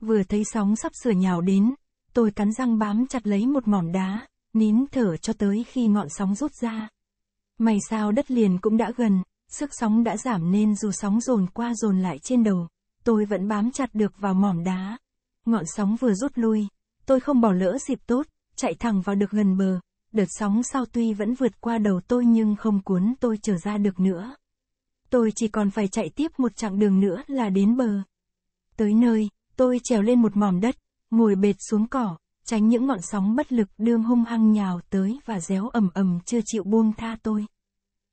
Vừa thấy sóng sắp sửa nhào đến, tôi cắn răng bám chặt lấy một mỏm đá, nín thở cho tới khi ngọn sóng rút ra. Mày sao đất liền cũng đã gần, sức sóng đã giảm nên dù sóng dồn qua dồn lại trên đầu, tôi vẫn bám chặt được vào mỏm đá. Ngọn sóng vừa rút lui, tôi không bỏ lỡ dịp tốt, chạy thẳng vào được gần bờ, đợt sóng sau tuy vẫn vượt qua đầu tôi nhưng không cuốn tôi trở ra được nữa. Tôi chỉ còn phải chạy tiếp một chặng đường nữa là đến bờ. Tới nơi, tôi trèo lên một mỏm đất, ngồi bệt xuống cỏ, tránh những ngọn sóng bất lực đương hung hăng nhào tới và réo ầm ầm chưa chịu buông tha tôi.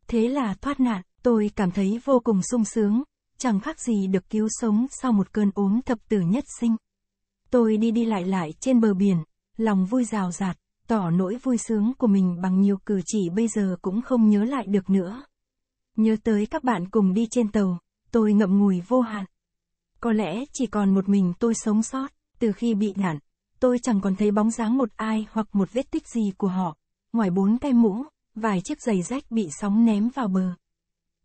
Thế là thoát nạn, tôi cảm thấy vô cùng sung sướng, chẳng khác gì được cứu sống sau một cơn ốm thập tử nhất sinh. Tôi đi đi lại lại trên bờ biển, lòng vui rào rạt, tỏ nỗi vui sướng của mình bằng nhiều cử chỉ bây giờ cũng không nhớ lại được nữa. Nhớ tới các bạn cùng đi trên tàu, tôi ngậm ngùi vô hạn. Có lẽ chỉ còn một mình tôi sống sót, từ khi bị nạn, Tôi chẳng còn thấy bóng dáng một ai hoặc một vết tích gì của họ, ngoài bốn cái mũ, vài chiếc giày rách bị sóng ném vào bờ.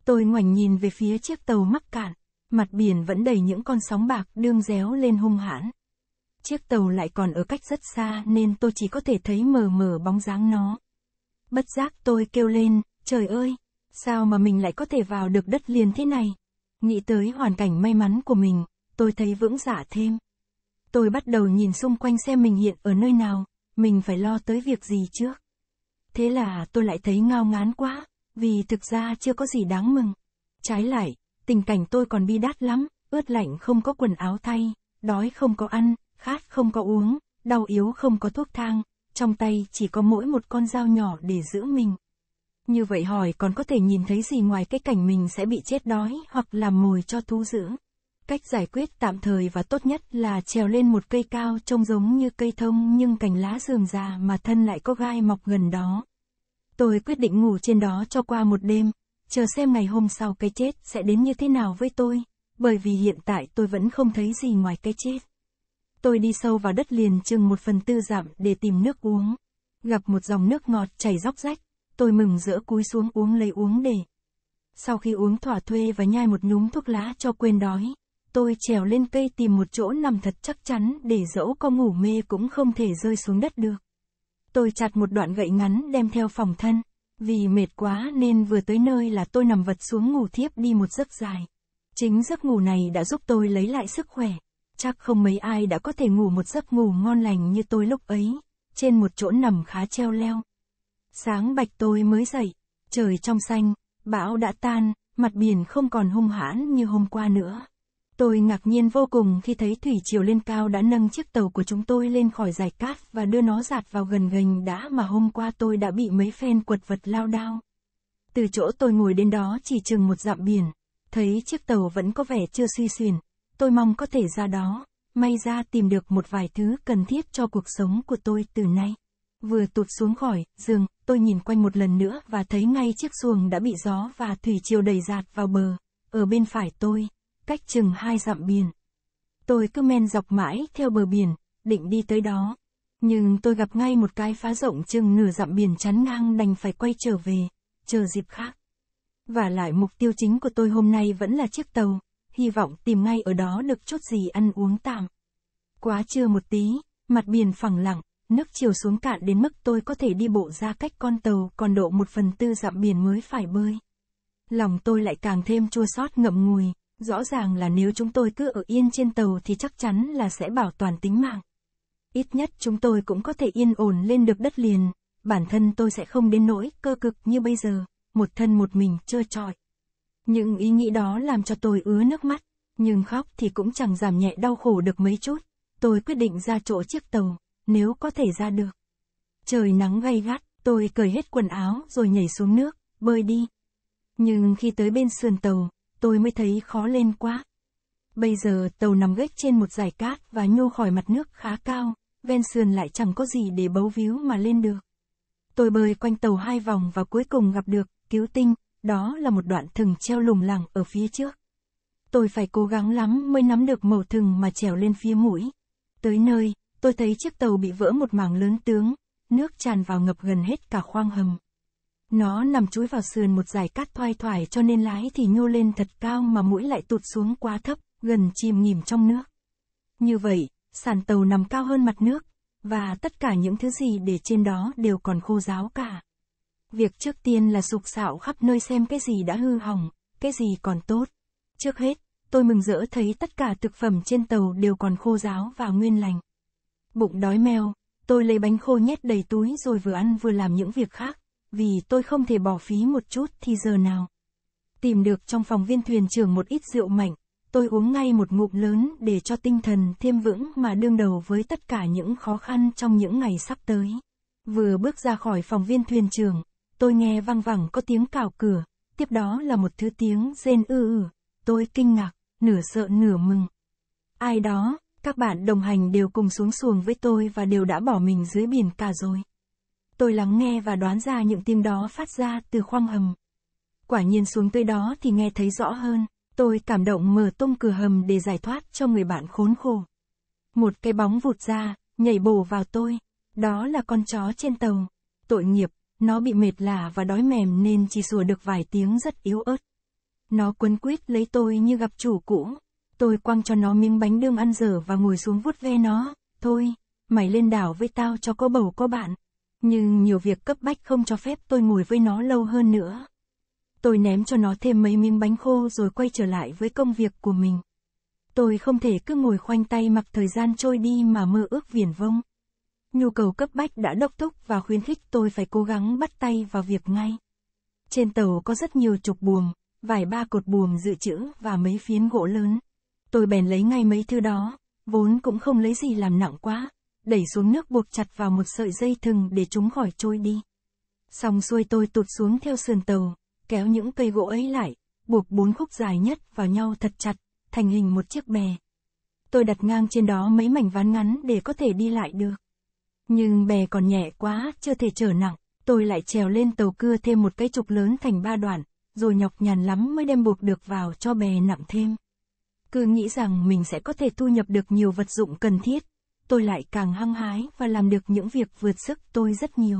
Tôi ngoảnh nhìn về phía chiếc tàu mắc cạn, mặt biển vẫn đầy những con sóng bạc đương réo lên hung hãn. Chiếc tàu lại còn ở cách rất xa nên tôi chỉ có thể thấy mờ mờ bóng dáng nó. Bất giác tôi kêu lên, trời ơi, sao mà mình lại có thể vào được đất liền thế này? Nghĩ tới hoàn cảnh may mắn của mình, tôi thấy vững dạ thêm. Tôi bắt đầu nhìn xung quanh xem mình hiện ở nơi nào, mình phải lo tới việc gì trước. Thế là tôi lại thấy ngao ngán quá, vì thực ra chưa có gì đáng mừng. Trái lại, tình cảnh tôi còn bi đát lắm, ướt lạnh không có quần áo thay, đói không có ăn, khát không có uống, đau yếu không có thuốc thang, trong tay chỉ có mỗi một con dao nhỏ để giữ mình. Như vậy hỏi còn có thể nhìn thấy gì ngoài cái cảnh mình sẽ bị chết đói hoặc làm mồi cho thú dữ. Cách giải quyết tạm thời và tốt nhất là trèo lên một cây cao trông giống như cây thông nhưng cành lá rườm già mà thân lại có gai mọc gần đó. Tôi quyết định ngủ trên đó cho qua một đêm, chờ xem ngày hôm sau cái chết sẽ đến như thế nào với tôi, bởi vì hiện tại tôi vẫn không thấy gì ngoài cái chết. Tôi đi sâu vào đất liền chừng một phần tư dặm để tìm nước uống. Gặp một dòng nước ngọt chảy róc rách, tôi mừng rỡ cúi xuống uống lấy uống để. Sau khi uống thỏa thuê và nhai một nhúm thuốc lá cho quên đói, tôi trèo lên cây tìm một chỗ nằm thật chắc chắn để dẫu có ngủ mê cũng không thể rơi xuống đất được. Tôi chặt một đoạn gậy ngắn đem theo phòng thân, vì mệt quá nên vừa tới nơi là tôi nằm vật xuống ngủ thiếp đi một giấc dài. Chính giấc ngủ này đã giúp tôi lấy lại sức khỏe, chắc không mấy ai đã có thể ngủ một giấc ngủ ngon lành như tôi lúc ấy, trên một chỗ nằm khá treo leo. Sáng bạch tôi mới dậy, trời trong xanh, bão đã tan, mặt biển không còn hung hãn như hôm qua nữa. Tôi ngạc nhiên vô cùng khi thấy thủy triều lên cao đã nâng chiếc tàu của chúng tôi lên khỏi dải cát và đưa nó giạt vào gần gành đã mà hôm qua tôi đã bị mấy phen quật vật lao đao. Từ chỗ tôi ngồi đến đó chỉ chừng một dặm biển, thấy chiếc tàu vẫn có vẻ chưa suy xuyển. Tôi mong có thể ra đó, may ra tìm được một vài thứ cần thiết cho cuộc sống của tôi từ nay. Vừa tụt xuống khỏi giường, tôi nhìn quanh một lần nữa và thấy ngay chiếc xuồng đã bị gió và thủy triều đẩy giạt vào bờ, ở bên phải tôi cách chừng hai dặm biển. Tôi cứ men dọc mãi theo bờ biển, định đi tới đó. Nhưng tôi gặp ngay một cái phá rộng chừng nửa dặm biển chắn ngang đành phải quay trở về, chờ dịp khác. Và lại mục tiêu chính của tôi hôm nay vẫn là chiếc tàu, hy vọng tìm ngay ở đó được chút gì ăn uống tạm. Quá trưa một tí, mặt biển phẳng lặng, nước chiều xuống cạn đến mức tôi có thể đi bộ ra cách con tàu còn độ một phần tư dặm biển mới phải bơi. Lòng tôi lại càng thêm chua xót ngậm ngùi, Rõ ràng là nếu chúng tôi cứ ở yên trên tàu thì chắc chắn là sẽ bảo toàn tính mạng. Ít nhất chúng tôi cũng có thể yên ổn lên được đất liền, bản thân tôi sẽ không đến nỗi cơ cực như bây giờ, một thân một mình trơ trọi. Những ý nghĩ đó làm cho tôi ứa nước mắt, nhưng khóc thì cũng chẳng giảm nhẹ đau khổ được mấy chút. Tôi quyết định ra chỗ chiếc tàu, nếu có thể ra được. Trời nắng gay gắt, tôi cởi hết quần áo rồi nhảy xuống nước, bơi đi. Nhưng khi tới bên sườn tàu, tôi mới thấy khó lên quá. Bây giờ tàu nằm ghếch trên một dải cát và nhô khỏi mặt nước khá cao, ven sườn lại chẳng có gì để bấu víu mà lên được. Tôi bơi quanh tàu hai vòng và cuối cùng gặp được, cứu tinh, đó là một đoạn thừng treo lủng lẳng ở phía trước. Tôi phải cố gắng lắm mới nắm được màu thừng mà trèo lên phía mũi. Tới nơi, tôi thấy chiếc tàu bị vỡ một mảng lớn tướng, nước tràn vào ngập gần hết cả khoang hầm. Nó nằm chúi vào sườn một dải cát thoai thoải cho nên lái thì nhô lên thật cao mà mũi lại tụt xuống quá thấp, gần chìm nghỉm trong nước. Như vậy, sàn tàu nằm cao hơn mặt nước, và tất cả những thứ gì để trên đó đều còn khô ráo cả. Việc trước tiên là sục sạo khắp nơi xem cái gì đã hư hỏng, cái gì còn tốt. Trước hết, tôi mừng rỡ thấy tất cả thực phẩm trên tàu đều còn khô ráo và nguyên lành. Bụng đói mèo, tôi lấy bánh khô nhét đầy túi rồi vừa ăn vừa làm những việc khác vì tôi không thể bỏ phí một chút thì giờ nào. Tìm được trong phòng viên thuyền trưởng một ít rượu mạnh, tôi uống ngay một ngụm lớn để cho tinh thần thêm vững mà đương đầu với tất cả những khó khăn trong những ngày sắp tới. Vừa bước ra khỏi phòng viên thuyền trưởng, tôi nghe văng vẳng có tiếng cào cửa, tiếp đó là một thứ tiếng rên ư ư, tôi kinh ngạc, nửa sợ nửa mừng. Ai đó, các bạn đồng hành đều cùng xuống xuồng với tôi và đều đã bỏ mình dưới biển cả rồi. Tôi lắng nghe và đoán ra những tim đó phát ra từ khoang hầm. Quả nhiên xuống tới đó thì nghe thấy rõ hơn, tôi cảm động mở tung cửa hầm để giải thoát cho người bạn khốn khổ. Một cái bóng vụt ra, nhảy bổ vào tôi. Đó là con chó trên tàu. Tội nghiệp, nó bị mệt lả và đói mềm nên chỉ sủa được vài tiếng rất yếu ớt. Nó quấn quýt lấy tôi như gặp chủ cũ. Tôi quăng cho nó miếng bánh đương ăn dở và ngồi xuống vuốt ve nó. Thôi, mày lên đảo với tao cho có bầu có bạn. Nhưng nhiều việc cấp bách không cho phép tôi ngồi với nó lâu hơn nữa. Tôi ném cho nó thêm mấy miếng bánh khô rồi quay trở lại với công việc của mình. Tôi không thể cứ ngồi khoanh tay mặc thời gian trôi đi mà mơ ước viển vông. Nhu cầu cấp bách đã đốc thúc và khuyến khích tôi phải cố gắng bắt tay vào việc ngay. Trên tàu có rất nhiều trục buồm, vài ba cột buồm dự trữ và mấy phiến gỗ lớn. Tôi bèn lấy ngay mấy thứ đó, vốn cũng không lấy gì làm nặng quá, đẩy xuống nước buộc chặt vào một sợi dây thừng để chúng khỏi trôi đi. Xong xuôi tôi tụt xuống theo sườn tàu, kéo những cây gỗ ấy lại, buộc bốn khúc dài nhất vào nhau thật chặt, thành hình một chiếc bè. Tôi đặt ngang trên đó mấy mảnh ván ngắn để có thể đi lại được. Nhưng bè còn nhẹ quá, chưa thể chở nặng, tôi lại trèo lên tàu cưa thêm một cái trục lớn thành ba đoạn, rồi nhọc nhằn lắm mới đem buộc được vào cho bè nặng thêm. Cứ nghĩ rằng mình sẽ có thể thu nhập được nhiều vật dụng cần thiết, tôi lại càng hăng hái và làm được những việc vượt sức tôi rất nhiều.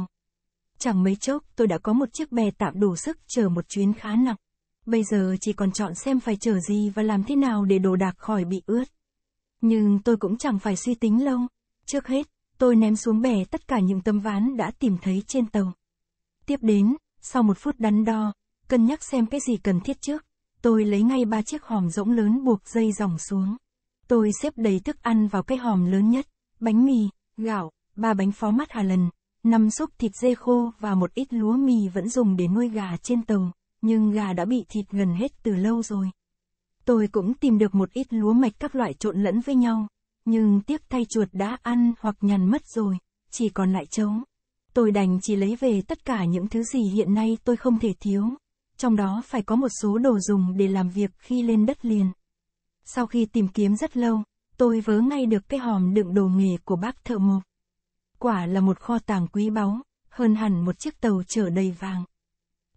Chẳng mấy chốc tôi đã có một chiếc bè tạm đủ sức chở một chuyến khá nặng. Bây giờ chỉ còn chọn xem phải chở gì và làm thế nào để đồ đạc khỏi bị ướt. Nhưng tôi cũng chẳng phải suy tính lâu. Trước hết, tôi ném xuống bè tất cả những tấm ván đã tìm thấy trên tàu. Tiếp đến, sau một phút đắn đo, cân nhắc xem cái gì cần thiết trước, tôi lấy ngay ba chiếc hòm rỗng lớn buộc dây dòng xuống. Tôi xếp đầy thức ăn vào cái hòm lớn nhất bánh mì, gạo, ba bánh phó mắt Hà Lần, năm xúc thịt dê khô và một ít lúa mì vẫn dùng để nuôi gà trên tàu, nhưng gà đã bị thịt gần hết từ lâu rồi. Tôi cũng tìm được một ít lúa mạch các loại trộn lẫn với nhau, nhưng tiếc thay chuột đã ăn hoặc nhằn mất rồi, chỉ còn lại trống. Tôi đành chỉ lấy về tất cả những thứ gì hiện nay tôi không thể thiếu, trong đó phải có một số đồ dùng để làm việc khi lên đất liền. Sau khi tìm kiếm rất lâu, tôi vớ ngay được cái hòm đựng đồ nghề của bác thợ mộc. Quả là một kho tàng quý báu, hơn hẳn một chiếc tàu chở đầy vàng.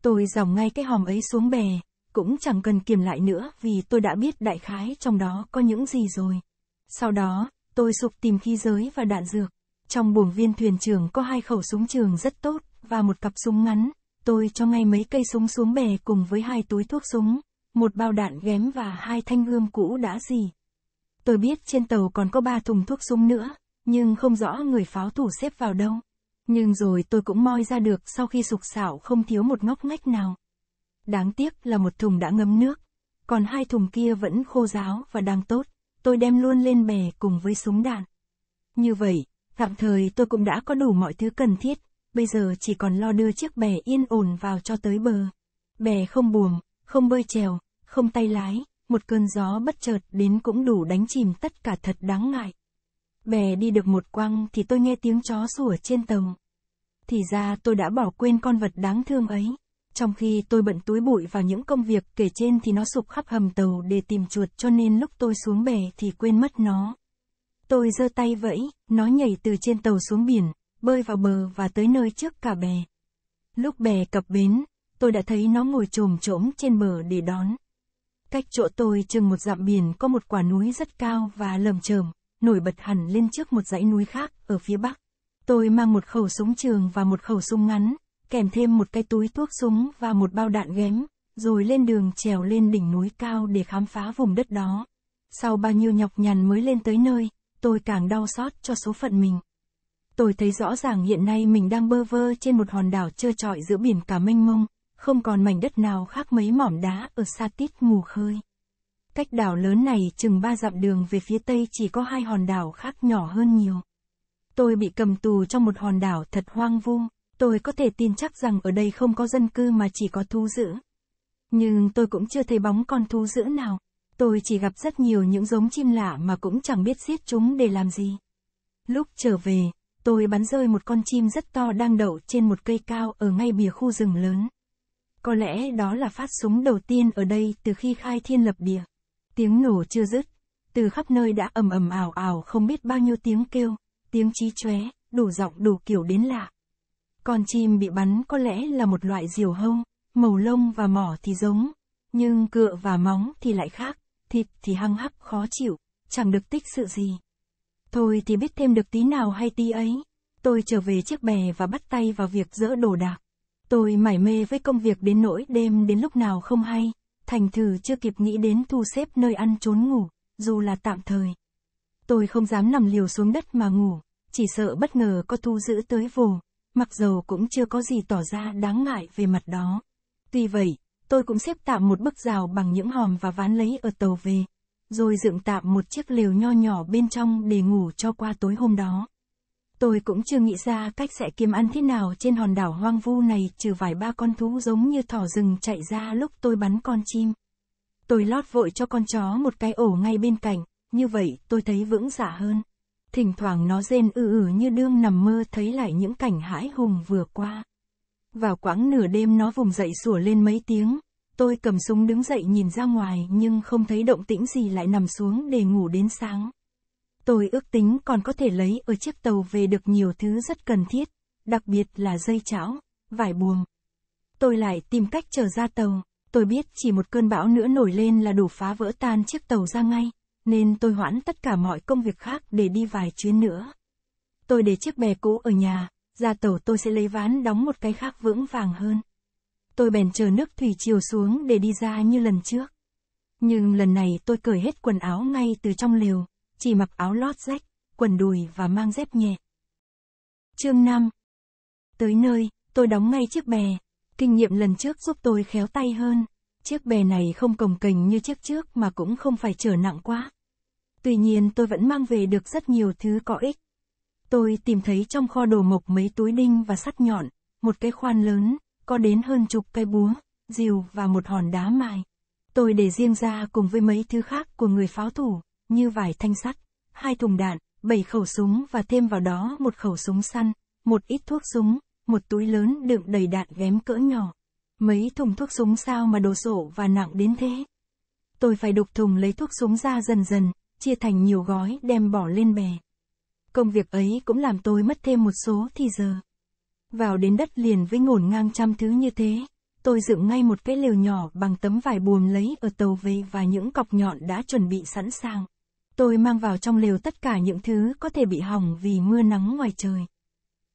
Tôi dòng ngay cái hòm ấy xuống bè, cũng chẳng cần kiểm lại nữa vì tôi đã biết đại khái trong đó có những gì rồi. Sau đó, tôi sụp tìm khí giới và đạn dược. Trong buồng viên thuyền trưởng có hai khẩu súng trường rất tốt, và một cặp súng ngắn. Tôi cho ngay mấy cây súng xuống bè cùng với hai túi thuốc súng, một bao đạn ghém và hai thanh gươm cũ đã gì. Tôi biết trên tàu còn có ba thùng thuốc súng nữa, nhưng không rõ người pháo thủ xếp vào đâu. Nhưng rồi tôi cũng moi ra được sau khi sục xảo không thiếu một ngóc ngách nào. Đáng tiếc là một thùng đã ngâm nước, còn hai thùng kia vẫn khô ráo và đang tốt, tôi đem luôn lên bè cùng với súng đạn. Như vậy, tạm thời tôi cũng đã có đủ mọi thứ cần thiết, bây giờ chỉ còn lo đưa chiếc bè yên ổn vào cho tới bờ. Bè không buồm, không bơi trèo không tay lái, một cơn gió bất chợt đến cũng đủ đánh chìm tất cả thật đáng ngại. Bè đi được một quăng thì tôi nghe tiếng chó sủa trên tầng. Thì ra tôi đã bỏ quên con vật đáng thương ấy. Trong khi tôi bận túi bụi vào những công việc kể trên thì nó sụp khắp hầm tàu để tìm chuột cho nên lúc tôi xuống bè thì quên mất nó. Tôi giơ tay vẫy, nó nhảy từ trên tàu xuống biển, bơi vào bờ và tới nơi trước cả bè. Lúc bè cập bến, tôi đã thấy nó ngồi trồm trỗm trên bờ để đón. Cách chỗ tôi chừng một dặm biển có một quả núi rất cao và lầm chởm, nổi bật hẳn lên trước một dãy núi khác ở phía bắc. Tôi mang một khẩu súng trường và một khẩu súng ngắn, kèm thêm một cái túi thuốc súng và một bao đạn ghém, rồi lên đường trèo lên đỉnh núi cao để khám phá vùng đất đó. Sau bao nhiêu nhọc nhằn mới lên tới nơi, tôi càng đau xót cho số phận mình. Tôi thấy rõ ràng hiện nay mình đang bơ vơ trên một hòn đảo trơ trọi giữa biển cả mênh mông, không còn mảnh đất nào khác mấy mỏm đá ở xa tít mù khơi. Cách đảo lớn này chừng ba dặm đường về phía tây chỉ có hai hòn đảo khác nhỏ hơn nhiều. Tôi bị cầm tù trong một hòn đảo thật hoang vu, tôi có thể tin chắc rằng ở đây không có dân cư mà chỉ có thú dữ. Nhưng tôi cũng chưa thấy bóng con thú dữ nào, tôi chỉ gặp rất nhiều những giống chim lạ mà cũng chẳng biết giết chúng để làm gì. Lúc trở về, tôi bắn rơi một con chim rất to đang đậu trên một cây cao ở ngay bìa khu rừng lớn. Có lẽ đó là phát súng đầu tiên ở đây từ khi khai thiên lập địa. Tiếng nổ chưa dứt, từ khắp nơi đã ầm ầm ảo ảo không biết bao nhiêu tiếng kêu, tiếng chí chóe, đủ giọng đủ kiểu đến lạ. Con chim bị bắn có lẽ là một loại diều hâu, màu lông và mỏ thì giống, nhưng cựa và móng thì lại khác, thịt thì hăng hắc khó chịu, chẳng được tích sự gì. Thôi thì biết thêm được tí nào hay tí ấy, tôi trở về chiếc bè và bắt tay vào việc dỡ đồ đạc. Tôi mải mê với công việc đến nỗi đêm đến lúc nào không hay, thành thử chưa kịp nghĩ đến thu xếp nơi ăn trốn ngủ, dù là tạm thời. Tôi không dám nằm liều xuống đất mà ngủ, chỉ sợ bất ngờ có thu giữ tới vồ, mặc dầu cũng chưa có gì tỏ ra đáng ngại về mặt đó. Tuy vậy, tôi cũng xếp tạm một bức rào bằng những hòm và ván lấy ở tàu về, rồi dựng tạm một chiếc lều nho nhỏ bên trong để ngủ cho qua tối hôm đó. Tôi cũng chưa nghĩ ra cách sẽ kiếm ăn thế nào trên hòn đảo hoang vu này trừ vài ba con thú giống như thỏ rừng chạy ra lúc tôi bắn con chim. Tôi lót vội cho con chó một cái ổ ngay bên cạnh, như vậy tôi thấy vững dạ hơn. Thỉnh thoảng nó rên ư ử như đương nằm mơ thấy lại những cảnh hãi hùng vừa qua. Vào quãng nửa đêm nó vùng dậy sủa lên mấy tiếng, tôi cầm súng đứng dậy nhìn ra ngoài nhưng không thấy động tĩnh gì lại nằm xuống để ngủ đến sáng. Tôi ước tính còn có thể lấy ở chiếc tàu về được nhiều thứ rất cần thiết, đặc biệt là dây chảo, vải buồm. Tôi lại tìm cách chờ ra tàu, tôi biết chỉ một cơn bão nữa nổi lên là đủ phá vỡ tan chiếc tàu ra ngay, nên tôi hoãn tất cả mọi công việc khác để đi vài chuyến nữa. Tôi để chiếc bè cũ ở nhà, ra tàu tôi sẽ lấy ván đóng một cái khác vững vàng hơn. Tôi bèn chờ nước thủy chiều xuống để đi ra như lần trước. Nhưng lần này tôi cởi hết quần áo ngay từ trong lều, chỉ mặc áo lót rách, quần đùi và mang dép nhẹ. Chương 5 Tới nơi, tôi đóng ngay chiếc bè. Kinh nghiệm lần trước giúp tôi khéo tay hơn. Chiếc bè này không cồng kềnh như chiếc trước mà cũng không phải trở nặng quá. Tuy nhiên tôi vẫn mang về được rất nhiều thứ có ích. Tôi tìm thấy trong kho đồ mộc mấy túi đinh và sắt nhọn, một cái khoan lớn, có đến hơn chục cây búa, rìu và một hòn đá mài. Tôi để riêng ra cùng với mấy thứ khác của người pháo thủ như vài thanh sắt, hai thùng đạn, bảy khẩu súng và thêm vào đó một khẩu súng săn, một ít thuốc súng, một túi lớn đựng đầy đạn ghém cỡ nhỏ. Mấy thùng thuốc súng sao mà đồ sộ và nặng đến thế? Tôi phải đục thùng lấy thuốc súng ra dần dần, chia thành nhiều gói đem bỏ lên bè. Công việc ấy cũng làm tôi mất thêm một số thì giờ. Vào đến đất liền với ngổn ngang trăm thứ như thế, tôi dựng ngay một cái lều nhỏ bằng tấm vải buồm lấy ở tàu về và những cọc nhọn đã chuẩn bị sẵn sàng. Tôi mang vào trong lều tất cả những thứ có thể bị hỏng vì mưa nắng ngoài trời.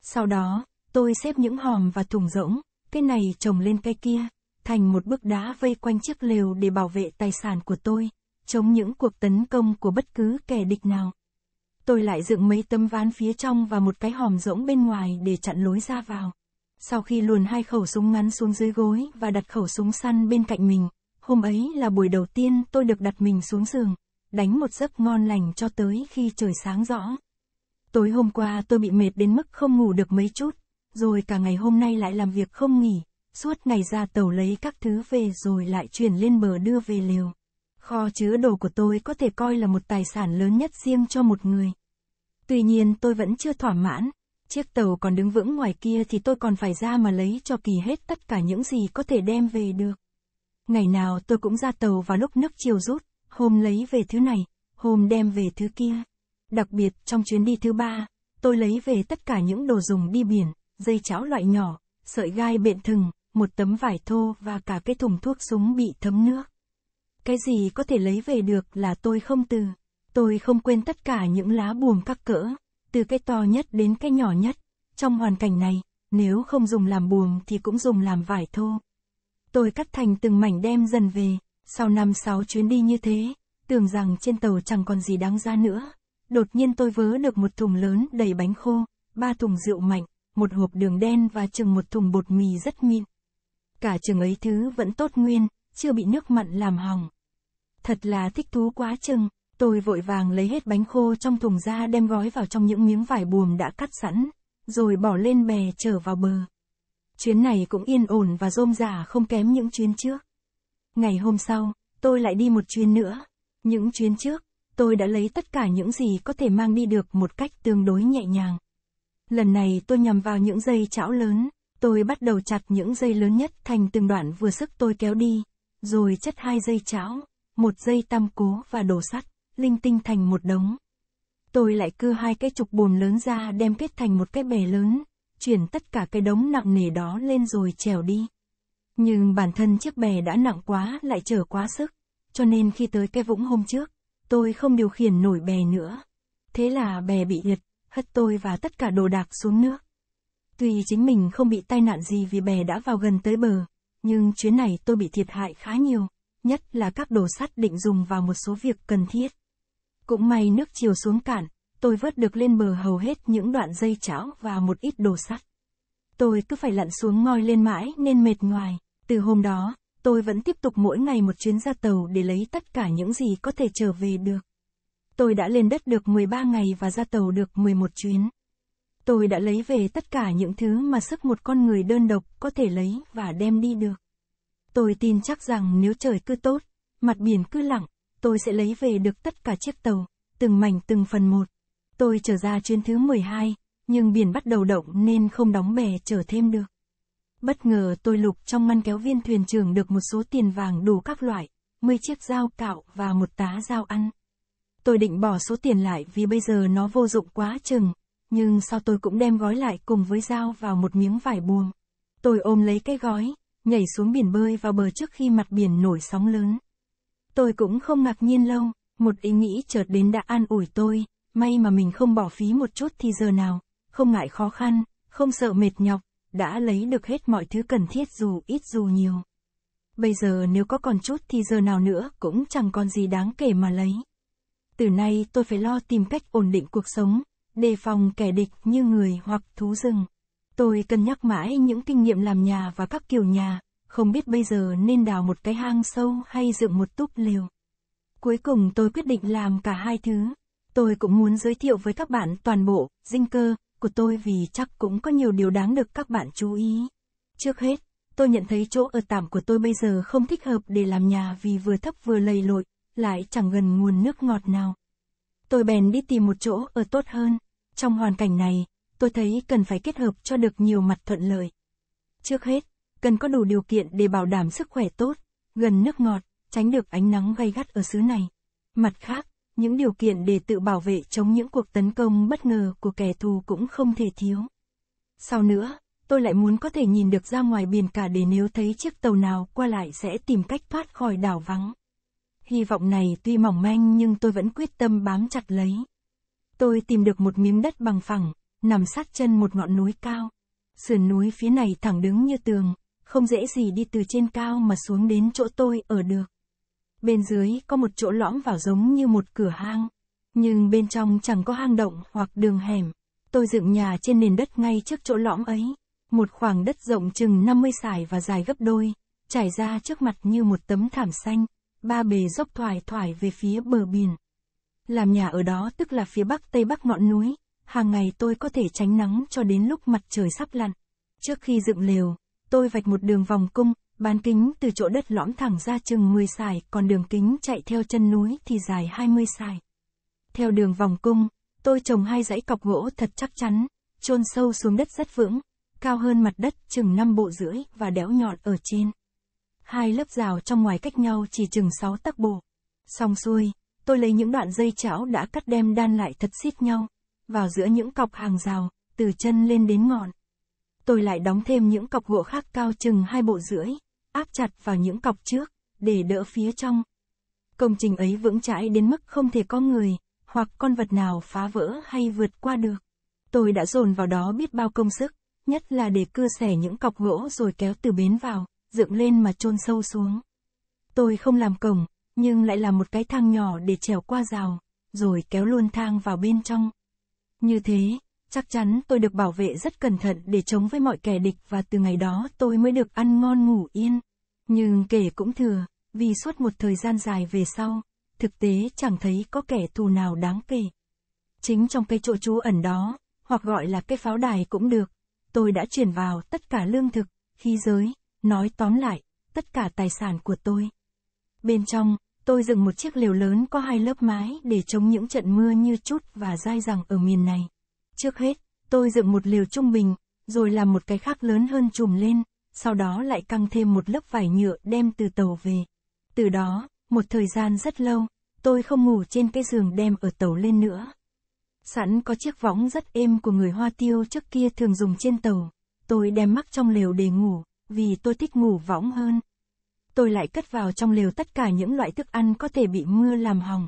Sau đó, tôi xếp những hòm và thùng rỗng, cái này trồng lên cây kia, thành một bức đá vây quanh chiếc lều để bảo vệ tài sản của tôi, chống những cuộc tấn công của bất cứ kẻ địch nào. Tôi lại dựng mấy tấm ván phía trong và một cái hòm rỗng bên ngoài để chặn lối ra vào. Sau khi luồn hai khẩu súng ngắn xuống dưới gối và đặt khẩu súng săn bên cạnh mình, hôm ấy là buổi đầu tiên tôi được đặt mình xuống giường, đánh một giấc ngon lành cho tới khi trời sáng rõ. Tối hôm qua tôi bị mệt đến mức không ngủ được mấy chút, rồi cả ngày hôm nay lại làm việc không nghỉ, suốt ngày ra tàu lấy các thứ về rồi lại chuyển lên bờ đưa về lều. Kho chứa đồ của tôi có thể coi là một tài sản lớn nhất riêng cho một người. Tuy nhiên tôi vẫn chưa thỏa mãn, chiếc tàu còn đứng vững ngoài kia thì tôi còn phải ra mà lấy cho kỳ hết tất cả những gì có thể đem về được. Ngày nào tôi cũng ra tàu vào lúc nước chiều rút, hôm lấy về thứ này, hôm đem về thứ kia. Đặc biệt, trong chuyến đi thứ ba, tôi lấy về tất cả những đồ dùng đi biển, dây cháo loại nhỏ, sợi gai bện thừng, một tấm vải thô và cả cái thùng thuốc súng bị thấm nước. Cái gì có thể lấy về được là tôi không từ. Tôi không quên tất cả những lá buồm các cỡ, từ cái to nhất đến cái nhỏ nhất. Trong hoàn cảnh này, nếu không dùng làm buồm thì cũng dùng làm vải thô. Tôi cắt thành từng mảnh đem dần về, sau năm sáu chuyến đi như thế, tưởng rằng trên tàu chẳng còn gì đáng ra nữa. Đột nhiên tôi vớ được một thùng lớn đầy bánh khô, ba thùng rượu mạnh, một hộp đường đen và chừng một thùng bột mì rất mịn. Cả chừng ấy thứ vẫn tốt nguyên, chưa bị nước mặn làm hỏng. Thật là thích thú quá chừng, tôi vội vàng lấy hết bánh khô trong thùng ra đem gói vào trong những miếng vải buồm đã cắt sẵn, rồi bỏ lên bè trở vào bờ. Chuyến này cũng yên ổn và rôm rả không kém những chuyến trước. Ngày hôm sau, tôi lại đi một chuyến nữa. Những chuyến trước, tôi đã lấy tất cả những gì có thể mang đi được một cách tương đối nhẹ nhàng. Lần này tôi nhằm vào những dây chảo lớn, tôi bắt đầu chặt những dây lớn nhất thành từng đoạn vừa sức tôi kéo đi, rồi chất hai dây chảo, một dây tam cố và đổ sắt, linh tinh thành một đống. Tôi lại cưa hai cái trục bùn lớn ra đem kết thành một cái bè lớn, chuyển tất cả cái đống nặng nề đó lên rồi trèo đi. Nhưng bản thân chiếc bè đã nặng quá lại chở quá sức, cho nên khi tới cái vũng hôm trước, tôi không điều khiển nổi bè nữa. Thế là bè bị liệt, hất tôi và tất cả đồ đạc xuống nước. Tuy chính mình không bị tai nạn gì vì bè đã vào gần tới bờ, nhưng chuyến này tôi bị thiệt hại khá nhiều, nhất là các đồ sắt định dùng vào một số việc cần thiết. Cũng may nước chiều xuống cạn, tôi vớt được lên bờ hầu hết những đoạn dây cháo và một ít đồ sắt. Tôi cứ phải lặn xuống ngoi lên mãi nên mệt ngoài. Từ hôm đó, tôi vẫn tiếp tục mỗi ngày một chuyến ra tàu để lấy tất cả những gì có thể trở về được. Tôi đã lên đất được 13 ngày và ra tàu được 11 chuyến. Tôi đã lấy về tất cả những thứ mà sức một con người đơn độc có thể lấy và đem đi được. Tôi tin chắc rằng nếu trời cứ tốt, mặt biển cứ lặng, tôi sẽ lấy về được tất cả chiếc tàu, từng mảnh từng phần một. Tôi trở ra chuyến thứ 12, nhưng biển bắt đầu động nên không đóng bè trở thêm được. Bất ngờ tôi lục trong ngăn kéo viên thuyền trưởng được một số tiền vàng đủ các loại, 10 chiếc dao cạo và một tá dao ăn. Tôi định bỏ số tiền lại vì bây giờ nó vô dụng quá chừng, nhưng sau tôi cũng đem gói lại cùng với dao vào một miếng vải buồm. Tôi ôm lấy cái gói, nhảy xuống biển bơi vào bờ trước khi mặt biển nổi sóng lớn. Tôi cũng không ngạc nhiên lâu, một ý nghĩ chợt đến đã an ủi tôi, may mà mình không bỏ phí một chút thì giờ nào, không ngại khó khăn, không sợ mệt nhọc, đã lấy được hết mọi thứ cần thiết dù ít dù nhiều. Bây giờ nếu có còn chút thì giờ nào nữa cũng chẳng còn gì đáng kể mà lấy. Từ nay tôi phải lo tìm cách ổn định cuộc sống, đề phòng kẻ địch như người hoặc thú rừng. Tôi cân nhắc mãi những kinh nghiệm làm nhà và các kiểu nhà, không biết bây giờ nên đào một cái hang sâu hay dựng một túp lều. Cuối cùng tôi quyết định làm cả hai thứ. Tôi cũng muốn giới thiệu với các bạn toàn bộ, dinh cơ, của tôi vì chắc cũng có nhiều điều đáng được các bạn chú ý. Trước hết, tôi nhận thấy chỗ ở tạm của tôi bây giờ không thích hợp để làm nhà vì vừa thấp vừa lầy lội, lại chẳng gần nguồn nước ngọt nào. Tôi bèn đi tìm một chỗ ở tốt hơn. Trong hoàn cảnh này, tôi thấy cần phải kết hợp cho được nhiều mặt thuận lợi. Trước hết, cần có đủ điều kiện để bảo đảm sức khỏe tốt, gần nước ngọt, tránh được ánh nắng gay gắt ở xứ này. Mặt khác, những điều kiện để tự bảo vệ chống những cuộc tấn công bất ngờ của kẻ thù cũng không thể thiếu. Sau nữa, tôi lại muốn có thể nhìn được ra ngoài biển cả để nếu thấy chiếc tàu nào qua lại sẽ tìm cách thoát khỏi đảo vắng. Hy vọng này tuy mỏng manh nhưng tôi vẫn quyết tâm bám chặt lấy. Tôi tìm được một miếng đất bằng phẳng, nằm sát chân một ngọn núi cao. Sườn núi phía này thẳng đứng như tường, không dễ gì đi từ trên cao mà xuống đến chỗ tôi ở được. Bên dưới có một chỗ lõm vào giống như một cửa hang. Nhưng bên trong chẳng có hang động hoặc đường hẻm. Tôi dựng nhà trên nền đất ngay trước chỗ lõm ấy. Một khoảng đất rộng chừng 50 sải và dài gấp đôi, trải ra trước mặt như một tấm thảm xanh, ba bề dốc thoải thoải về phía bờ biển. Làm nhà ở đó tức là phía bắc tây bắc ngọn núi, hàng ngày tôi có thể tránh nắng cho đến lúc mặt trời sắp lặn. Trước khi dựng lều, tôi vạch một đường vòng cung, Bán kính từ chỗ đất lõm thẳng ra chừng 10 sải, còn đường kính chạy theo chân núi thì dài 20 sải. Theo đường vòng cung, tôi trồng hai dãy cọc gỗ thật chắc chắn, chôn sâu xuống đất rất vững, cao hơn mặt đất chừng 5 bộ rưỡi và đéo nhọn ở trên. Hai lớp rào trong ngoài cách nhau chỉ chừng 6 tắc bộ. Xong xuôi, tôi lấy những đoạn dây chảo đã cắt đem đan lại thật xít nhau, vào giữa những cọc hàng rào, từ chân lên đến ngọn. Tôi lại đóng thêm những cọc gỗ khác cao chừng hai bộ rưỡi, áp chặt vào những cọc trước, để đỡ phía trong. Công trình ấy vững chãi đến mức không thể có người, hoặc con vật nào phá vỡ hay vượt qua được. Tôi đã dồn vào đó biết bao công sức, nhất là để cưa xẻ những cọc gỗ rồi kéo từ bến vào, dựng lên mà chôn sâu xuống. Tôi không làm cổng, nhưng lại làm một cái thang nhỏ để trèo qua rào, rồi kéo luôn thang vào bên trong. Như thế, chắc chắn tôi được bảo vệ rất cẩn thận để chống với mọi kẻ địch và từ ngày đó tôi mới được ăn ngon ngủ yên. Nhưng kể cũng thừa, vì suốt một thời gian dài về sau, thực tế chẳng thấy có kẻ thù nào đáng kể. Chính trong cây chỗ trú ẩn đó, hoặc gọi là cây pháo đài cũng được, tôi đã chuyển vào tất cả lương thực, khí giới, nói tóm lại, tất cả tài sản của tôi. Bên trong, tôi dựng một chiếc lều lớn có hai lớp mái để chống những trận mưa như chút và dai dẳng ở miền này. Trước hết, tôi dựng một lều trung bình, rồi làm một cái khác lớn hơn trùm lên, sau đó lại căng thêm một lớp vải nhựa đem từ tàu về. Từ đó, một thời gian rất lâu, tôi không ngủ trên cái giường đem ở tàu lên nữa. Sẵn có chiếc võng rất êm của người Hoa Tiêu trước kia thường dùng trên tàu, tôi đem mắc trong lều để ngủ, vì tôi thích ngủ võng hơn. Tôi lại cất vào trong lều tất cả những loại thức ăn có thể bị mưa làm hỏng.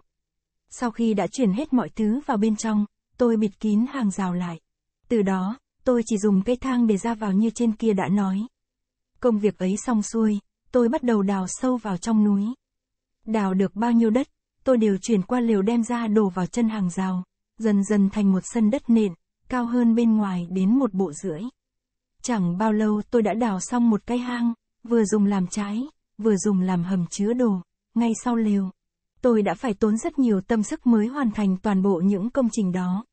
Sau khi đã chuyển hết mọi thứ vào bên trong, tôi bịt kín hàng rào lại. Từ đó, tôi chỉ dùng cây thang để ra vào như trên kia đã nói. Công việc ấy xong xuôi, tôi bắt đầu đào sâu vào trong núi. Đào được bao nhiêu đất, tôi đều chuyển qua lều đem ra đổ vào chân hàng rào, dần dần thành một sân đất nền, cao hơn bên ngoài đến một bộ rưỡi. Chẳng bao lâu tôi đã đào xong một cái hang, vừa dùng làm trái, vừa dùng làm hầm chứa đồ, ngay sau lều. Tôi đã phải tốn rất nhiều tâm sức mới hoàn thành toàn bộ những công trình đó.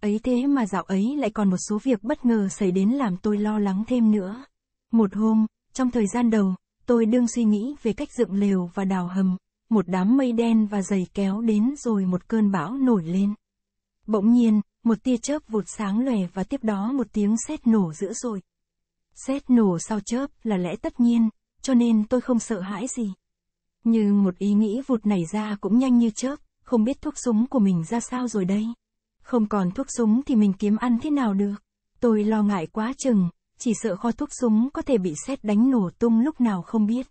Ấy thế mà dạo ấy lại còn một số việc bất ngờ xảy đến làm tôi lo lắng thêm nữa. Một hôm, trong thời gian đầu, tôi đương suy nghĩ về cách dựng lều và đào hầm, một đám mây đen và dày kéo đến rồi một cơn bão nổi lên. Bỗng nhiên, một tia chớp vụt sáng lòe và tiếp đó một tiếng sét nổ dữ dội. Sét nổ sau chớp là lẽ tất nhiên, cho nên tôi không sợ hãi gì. Nhưng một ý nghĩ vụt nảy ra cũng nhanh như chớp, không biết thuốc súng của mình ra sao rồi đây. Không còn thuốc súng thì mình kiếm ăn thế nào được. Tôi lo ngại quá chừng, chỉ sợ kho thuốc súng có thể bị sét đánh nổ tung lúc nào không biết.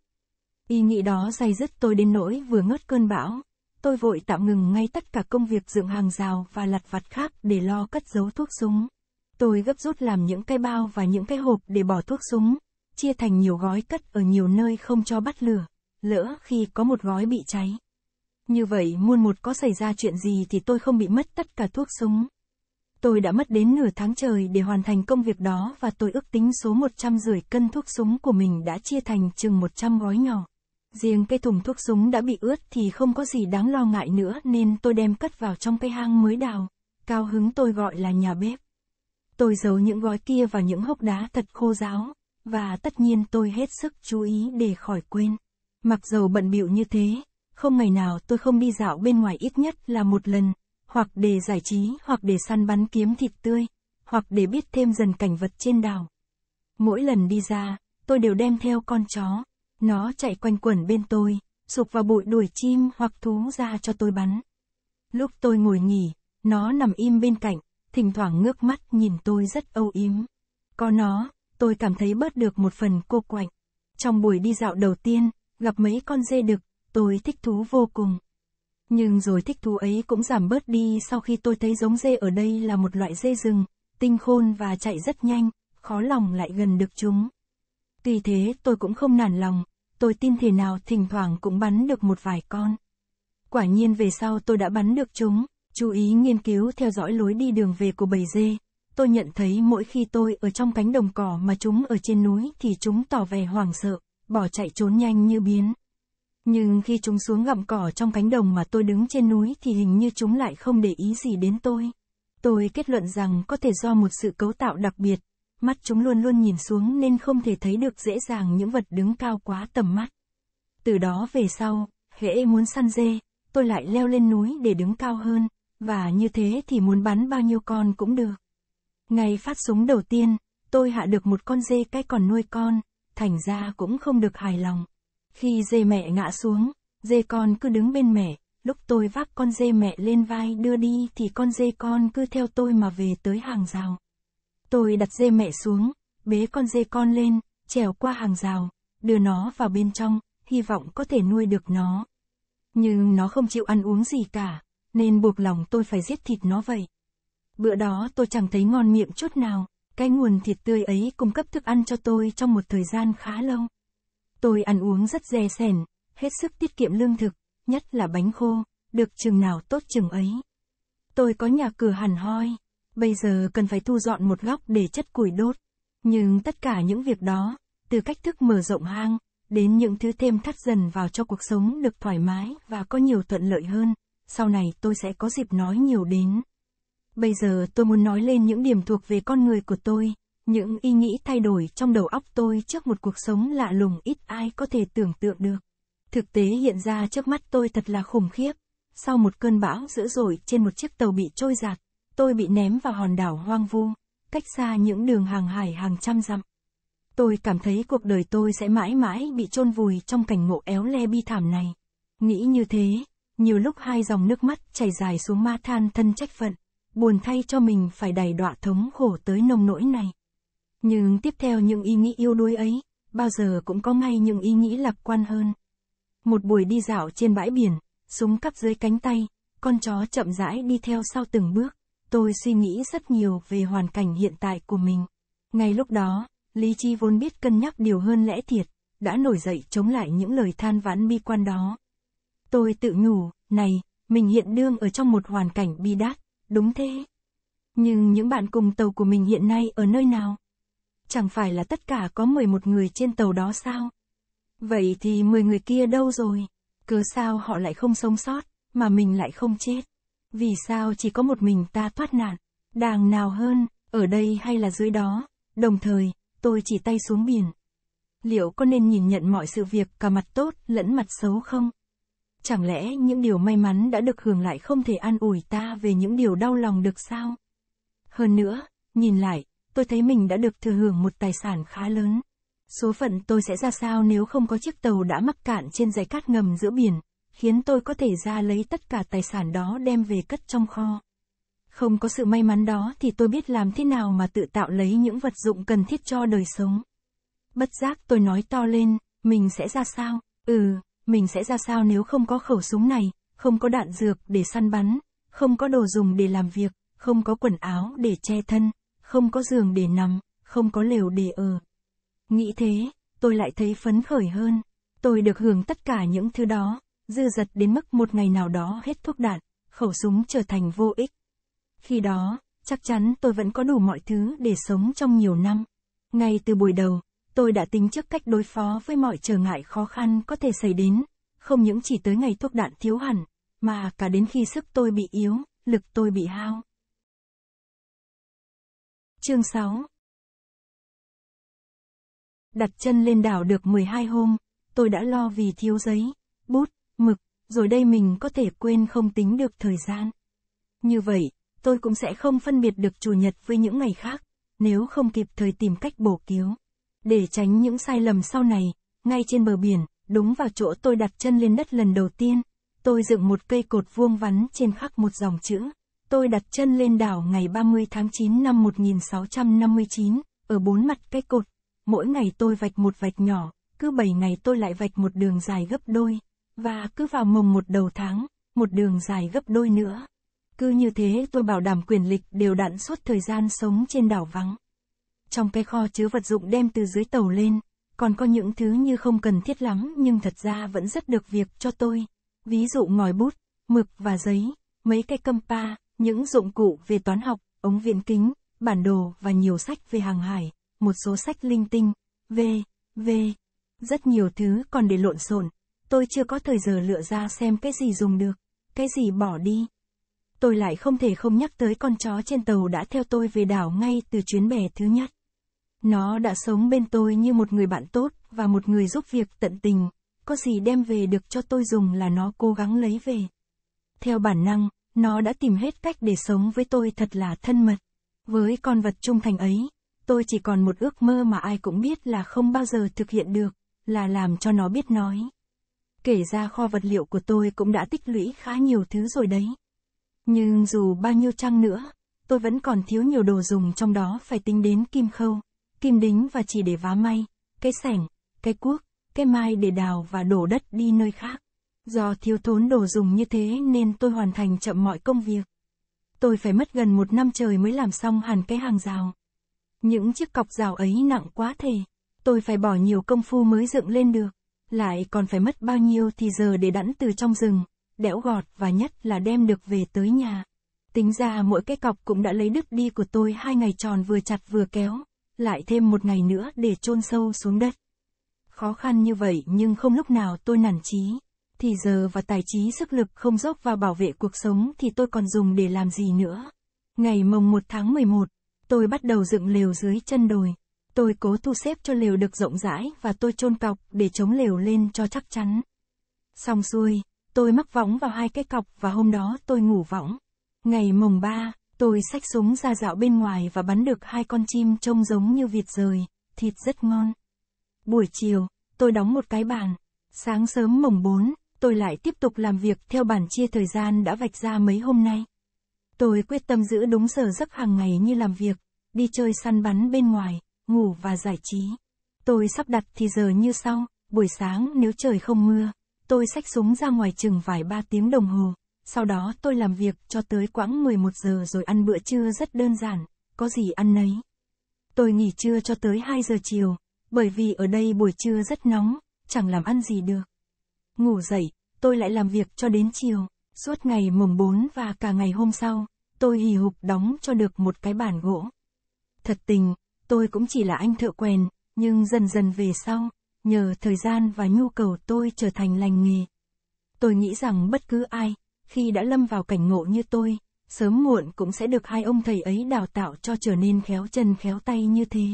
Ý nghĩ đó dày dứt tôi đến nỗi vừa ngớt cơn bão, tôi vội tạm ngừng ngay tất cả công việc dựng hàng rào và lặt vặt khác để lo cất giấu thuốc súng. Tôi gấp rút làm những cái bao và những cái hộp để bỏ thuốc súng, chia thành nhiều gói cất ở nhiều nơi không cho bắt lửa, lỡ khi có một gói bị cháy. Như vậy muôn một có xảy ra chuyện gì thì tôi không bị mất tất cả thuốc súng. Tôi đã mất đến nửa tháng trời để hoàn thành công việc đó và tôi ước tính số rưỡi cân thuốc súng của mình đã chia thành chừng 100 gói nhỏ. Riêng cây thùng thuốc súng đã bị ướt thì không có gì đáng lo ngại nữa nên tôi đem cất vào trong cây hang mới đào. Cao hứng tôi gọi là nhà bếp. Tôi giấu những gói kia vào những hốc đá thật khô ráo, và tất nhiên tôi hết sức chú ý để khỏi quên. Mặc dầu bận bịu như thế, không ngày nào tôi không đi dạo bên ngoài ít nhất là một lần, hoặc để giải trí, hoặc để săn bắn kiếm thịt tươi, hoặc để biết thêm dần cảnh vật trên đảo. Mỗi lần đi ra, tôi đều đem theo con chó. Nó chạy quanh quẩn bên tôi, sụp vào bụi đuổi chim hoặc thú ra cho tôi bắn. Lúc tôi ngồi nghỉ, nó nằm im bên cạnh, thỉnh thoảng ngước mắt nhìn tôi rất âu yếm. Có nó, tôi cảm thấy bớt được một phần cô quạnh. Trong buổi đi dạo đầu tiên, gặp mấy con dê đực, tôi thích thú vô cùng. Nhưng rồi thích thú ấy cũng giảm bớt đi sau khi tôi thấy giống dê ở đây là một loại dê rừng, tinh khôn và chạy rất nhanh, khó lòng lại gần được chúng. Tuy thế tôi cũng không nản lòng, tôi tin thể nào thỉnh thoảng cũng bắn được một vài con. Quả nhiên về sau tôi đã bắn được chúng, chú ý nghiên cứu theo dõi lối đi đường về của bầy dê. Tôi nhận thấy mỗi khi tôi ở trong cánh đồng cỏ mà chúng ở trên núi thì chúng tỏ vẻ hoảng sợ, bỏ chạy trốn nhanh như biến. Nhưng khi chúng xuống gặm cỏ trong cánh đồng mà tôi đứng trên núi thì hình như chúng lại không để ý gì đến tôi. Tôi kết luận rằng có thể do một sự cấu tạo đặc biệt, mắt chúng luôn luôn nhìn xuống nên không thể thấy được dễ dàng những vật đứng cao quá tầm mắt. Từ đó về sau, hễ muốn săn dê, tôi lại leo lên núi để đứng cao hơn, và như thế thì muốn bắn bao nhiêu con cũng được. Ngày phát súng đầu tiên, tôi hạ được một con dê cái còn nuôi con, thành ra cũng không được hài lòng. Khi dê mẹ ngã xuống, dê con cứ đứng bên mẹ, lúc tôi vác con dê mẹ lên vai đưa đi thì con dê con cứ theo tôi mà về tới hàng rào. Tôi đặt dê mẹ xuống, bế con dê con lên, trèo qua hàng rào, đưa nó vào bên trong, hy vọng có thể nuôi được nó. Nhưng nó không chịu ăn uống gì cả, nên buộc lòng tôi phải giết thịt nó vậy. Bữa đó tôi chẳng thấy ngon miệng chút nào, cái nguồn thịt tươi ấy cung cấp thức ăn cho tôi trong một thời gian khá lâu. Tôi ăn uống rất dè sẻn, hết sức tiết kiệm lương thực, nhất là bánh khô, được chừng nào tốt chừng ấy. Tôi có nhà cửa hẳn hoi, bây giờ cần phải thu dọn một góc để chất củi đốt. Nhưng tất cả những việc đó, từ cách thức mở rộng hang, đến những thứ thêm thắt dần vào cho cuộc sống được thoải mái và có nhiều thuận lợi hơn, sau này tôi sẽ có dịp nói nhiều đến. Bây giờ tôi muốn nói lên những điểm thuộc về con người của tôi, những ý nghĩ thay đổi trong đầu óc tôi trước một cuộc sống lạ lùng ít ai có thể tưởng tượng được. Thực tế hiện ra trước mắt tôi thật là khủng khiếp. Sau một cơn bão dữ dội trên một chiếc tàu bị trôi giạt, tôi bị ném vào hòn đảo hoang vu, cách xa những đường hàng hải hàng trăm dặm. Tôi cảm thấy cuộc đời tôi sẽ mãi mãi bị chôn vùi trong cảnh ngộ éo le bi thảm này. Nghĩ như thế, nhiều lúc hai dòng nước mắt chảy dài xuống ma than thân trách phận, buồn thay cho mình phải đầy đọa thống khổ tới nông nỗi này. Nhưng tiếp theo những ý nghĩ yêu đuối ấy, bao giờ cũng có ngay những ý nghĩ lạc quan hơn. Một buổi đi dạo trên bãi biển, súng cắp dưới cánh tay, con chó chậm rãi đi theo sau từng bước, tôi suy nghĩ rất nhiều về hoàn cảnh hiện tại của mình. Ngay lúc đó, lý trí vốn biết cân nhắc điều hơn lẽ thiệt, đã nổi dậy chống lại những lời than vãn bi quan đó. Tôi tự nhủ, này, mình hiện đương ở trong một hoàn cảnh bi đát, đúng thế. Nhưng những bạn cùng tàu của mình hiện nay ở nơi nào? chẳng phải là tất cả có 11 người trên tàu đó sao? Vậy thì 10 người kia đâu rồi? Cớ sao họ lại không sống sót, mà mình lại không chết? Vì sao chỉ có một mình ta thoát nạn? Đàng nào hơn, ở đây hay là dưới đó? Đồng thời, tôi chỉ tay xuống biển. Liệu có nên nhìn nhận mọi sự việc cả mặt tốt lẫn mặt xấu không? Chẳng lẽ những điều may mắn đã được hưởng lại không thể an ủi ta về những điều đau lòng được sao? Hơn nữa, nhìn lại, tôi thấy mình đã được thừa hưởng một tài sản khá lớn. Số phận tôi sẽ ra sao nếu không có chiếc tàu đã mắc cạn trên dải cát ngầm giữa biển, khiến tôi có thể ra lấy tất cả tài sản đó đem về cất trong kho. Không có sự may mắn đó thì tôi biết làm thế nào mà tự tạo lấy những vật dụng cần thiết cho đời sống. Bất giác tôi nói to lên, mình sẽ ra sao? Ừ, mình sẽ ra sao nếu không có khẩu súng này, không có đạn dược để săn bắn, không có đồ dùng để làm việc, không có quần áo để che thân, không có giường để nằm, không có lều để ở. Nghĩ thế, tôi lại thấy phấn khởi hơn. Tôi được hưởng tất cả những thứ đó, dư dật đến mức một ngày nào đó hết thuốc đạn, khẩu súng trở thành vô ích. Khi đó, chắc chắn tôi vẫn có đủ mọi thứ để sống trong nhiều năm. Ngay từ buổi đầu, tôi đã tính trước cách đối phó với mọi trở ngại khó khăn có thể xảy đến, không những chỉ tới ngày thuốc đạn thiếu hẳn, mà cả đến khi sức tôi bị yếu, lực tôi bị hao. Chương 6 Đặt chân lên đảo được 12 hôm, tôi đã lo vì thiếu giấy, bút, mực, rồi đây mình có thể quên không tính được thời gian. Như vậy, tôi cũng sẽ không phân biệt được chủ nhật với những ngày khác, nếu không kịp thời tìm cách bổ cứu. Để tránh những sai lầm sau này, ngay trên bờ biển, đúng vào chỗ tôi đặt chân lên đất lần đầu tiên, tôi dựng một cây cột vuông vắn trên khắc một dòng chữ. Tôi đặt chân lên đảo ngày 30 tháng 9 năm 1659, ở bốn mặt cái cột. Mỗi ngày tôi vạch một vạch nhỏ, cứ bảy ngày tôi lại vạch một đường dài gấp đôi, và cứ vào mùng một đầu tháng, một đường dài gấp đôi nữa. Cứ như thế tôi bảo đảm quyền lịch đều đặn suốt thời gian sống trên đảo vắng. Trong cái kho chứa vật dụng đem từ dưới tàu lên, còn có những thứ như không cần thiết lắm nhưng thật ra vẫn rất được việc cho tôi. Ví dụ ngòi bút, mực và giấy, mấy cái câm pa, những dụng cụ về toán học, ống viễn kính, bản đồ và nhiều sách về hàng hải, một số sách linh tinh, v, v. Rất nhiều thứ còn để lộn xộn, tôi chưa có thời giờ lựa ra xem cái gì dùng được, cái gì bỏ đi. Tôi lại không thể không nhắc tới con chó trên tàu đã theo tôi về đảo ngay từ chuyến bè thứ nhất. Nó đã sống bên tôi như một người bạn tốt và một người giúp việc tận tình, có gì đem về được cho tôi dùng là nó cố gắng lấy về. Theo bản năng, nó đã tìm hết cách để sống với tôi thật là thân mật. Với con vật trung thành ấy, tôi chỉ còn một ước mơ mà ai cũng biết là không bao giờ thực hiện được, là làm cho nó biết nói. Kể ra kho vật liệu của tôi cũng đã tích lũy khá nhiều thứ rồi đấy. Nhưng dù bao nhiêu chăng nữa, tôi vẫn còn thiếu nhiều đồ dùng trong đó phải tính đến kim khâu, kim đính và chỉ để vá may, cái sẻng, cái cuốc, cái mai để đào và đổ đất đi nơi khác. Do thiếu thốn đồ dùng như thế nên tôi hoàn thành chậm mọi công việc. Tôi phải mất gần một năm trời mới làm xong hẳn cái hàng rào. Những chiếc cọc rào ấy nặng quá thể. Tôi phải bỏ nhiều công phu mới dựng lên được. Lại còn phải mất bao nhiêu thì giờ để đẵn từ trong rừng, đẽo gọt và nhất là đem được về tới nhà. Tính ra mỗi cái cọc cũng đã lấy đứt đi của tôi hai ngày tròn vừa chặt vừa kéo, lại thêm một ngày nữa để chôn sâu xuống đất. Khó khăn như vậy nhưng không lúc nào tôi nản chí thì giờ và tài trí sức lực không dốc vào bảo vệ cuộc sống thì tôi còn dùng để làm gì nữa. Ngày mồng 1 tháng 11, tôi bắt đầu dựng lều dưới chân đồi. Tôi cố thu xếp cho lều được rộng rãi và tôi chôn cọc để chống lều lên cho chắc chắn. Xong xuôi, tôi mắc võng vào hai cái cọc và hôm đó tôi ngủ võng. Ngày mồng 3, tôi xách súng ra dạo bên ngoài và bắn được hai con chim trông giống như vịt rời, thịt rất ngon. Buổi chiều, tôi đóng một cái bàn. Sáng sớm mồng 4, tôi lại tiếp tục làm việc theo bản chia thời gian đã vạch ra mấy hôm nay. Tôi quyết tâm giữ đúng giờ giấc hàng ngày như làm việc, đi chơi săn bắn bên ngoài, ngủ và giải trí. Tôi sắp đặt thì giờ như sau, buổi sáng nếu trời không mưa, tôi xách súng ra ngoài chừng vài ba tiếng đồng hồ, sau đó tôi làm việc cho tới quãng 11 giờ rồi ăn bữa trưa rất đơn giản, có gì ăn nấy. Tôi nghỉ trưa cho tới 2 giờ chiều, bởi vì ở đây buổi trưa rất nóng, chẳng làm ăn gì được ngủ dậy, tôi lại làm việc cho đến chiều, suốt ngày mùng 4 và cả ngày hôm sau, tôi hì hục đóng cho được một cái bản gỗ. Thật tình, tôi cũng chỉ là anh thợ quen, nhưng dần dần về sau, nhờ thời gian và nhu cầu tôi trở thành lành nghề. Tôi nghĩ rằng bất cứ ai, khi đã lâm vào cảnh ngộ như tôi, sớm muộn cũng sẽ được hai ông thầy ấy đào tạo cho trở nên khéo chân khéo tay như thế.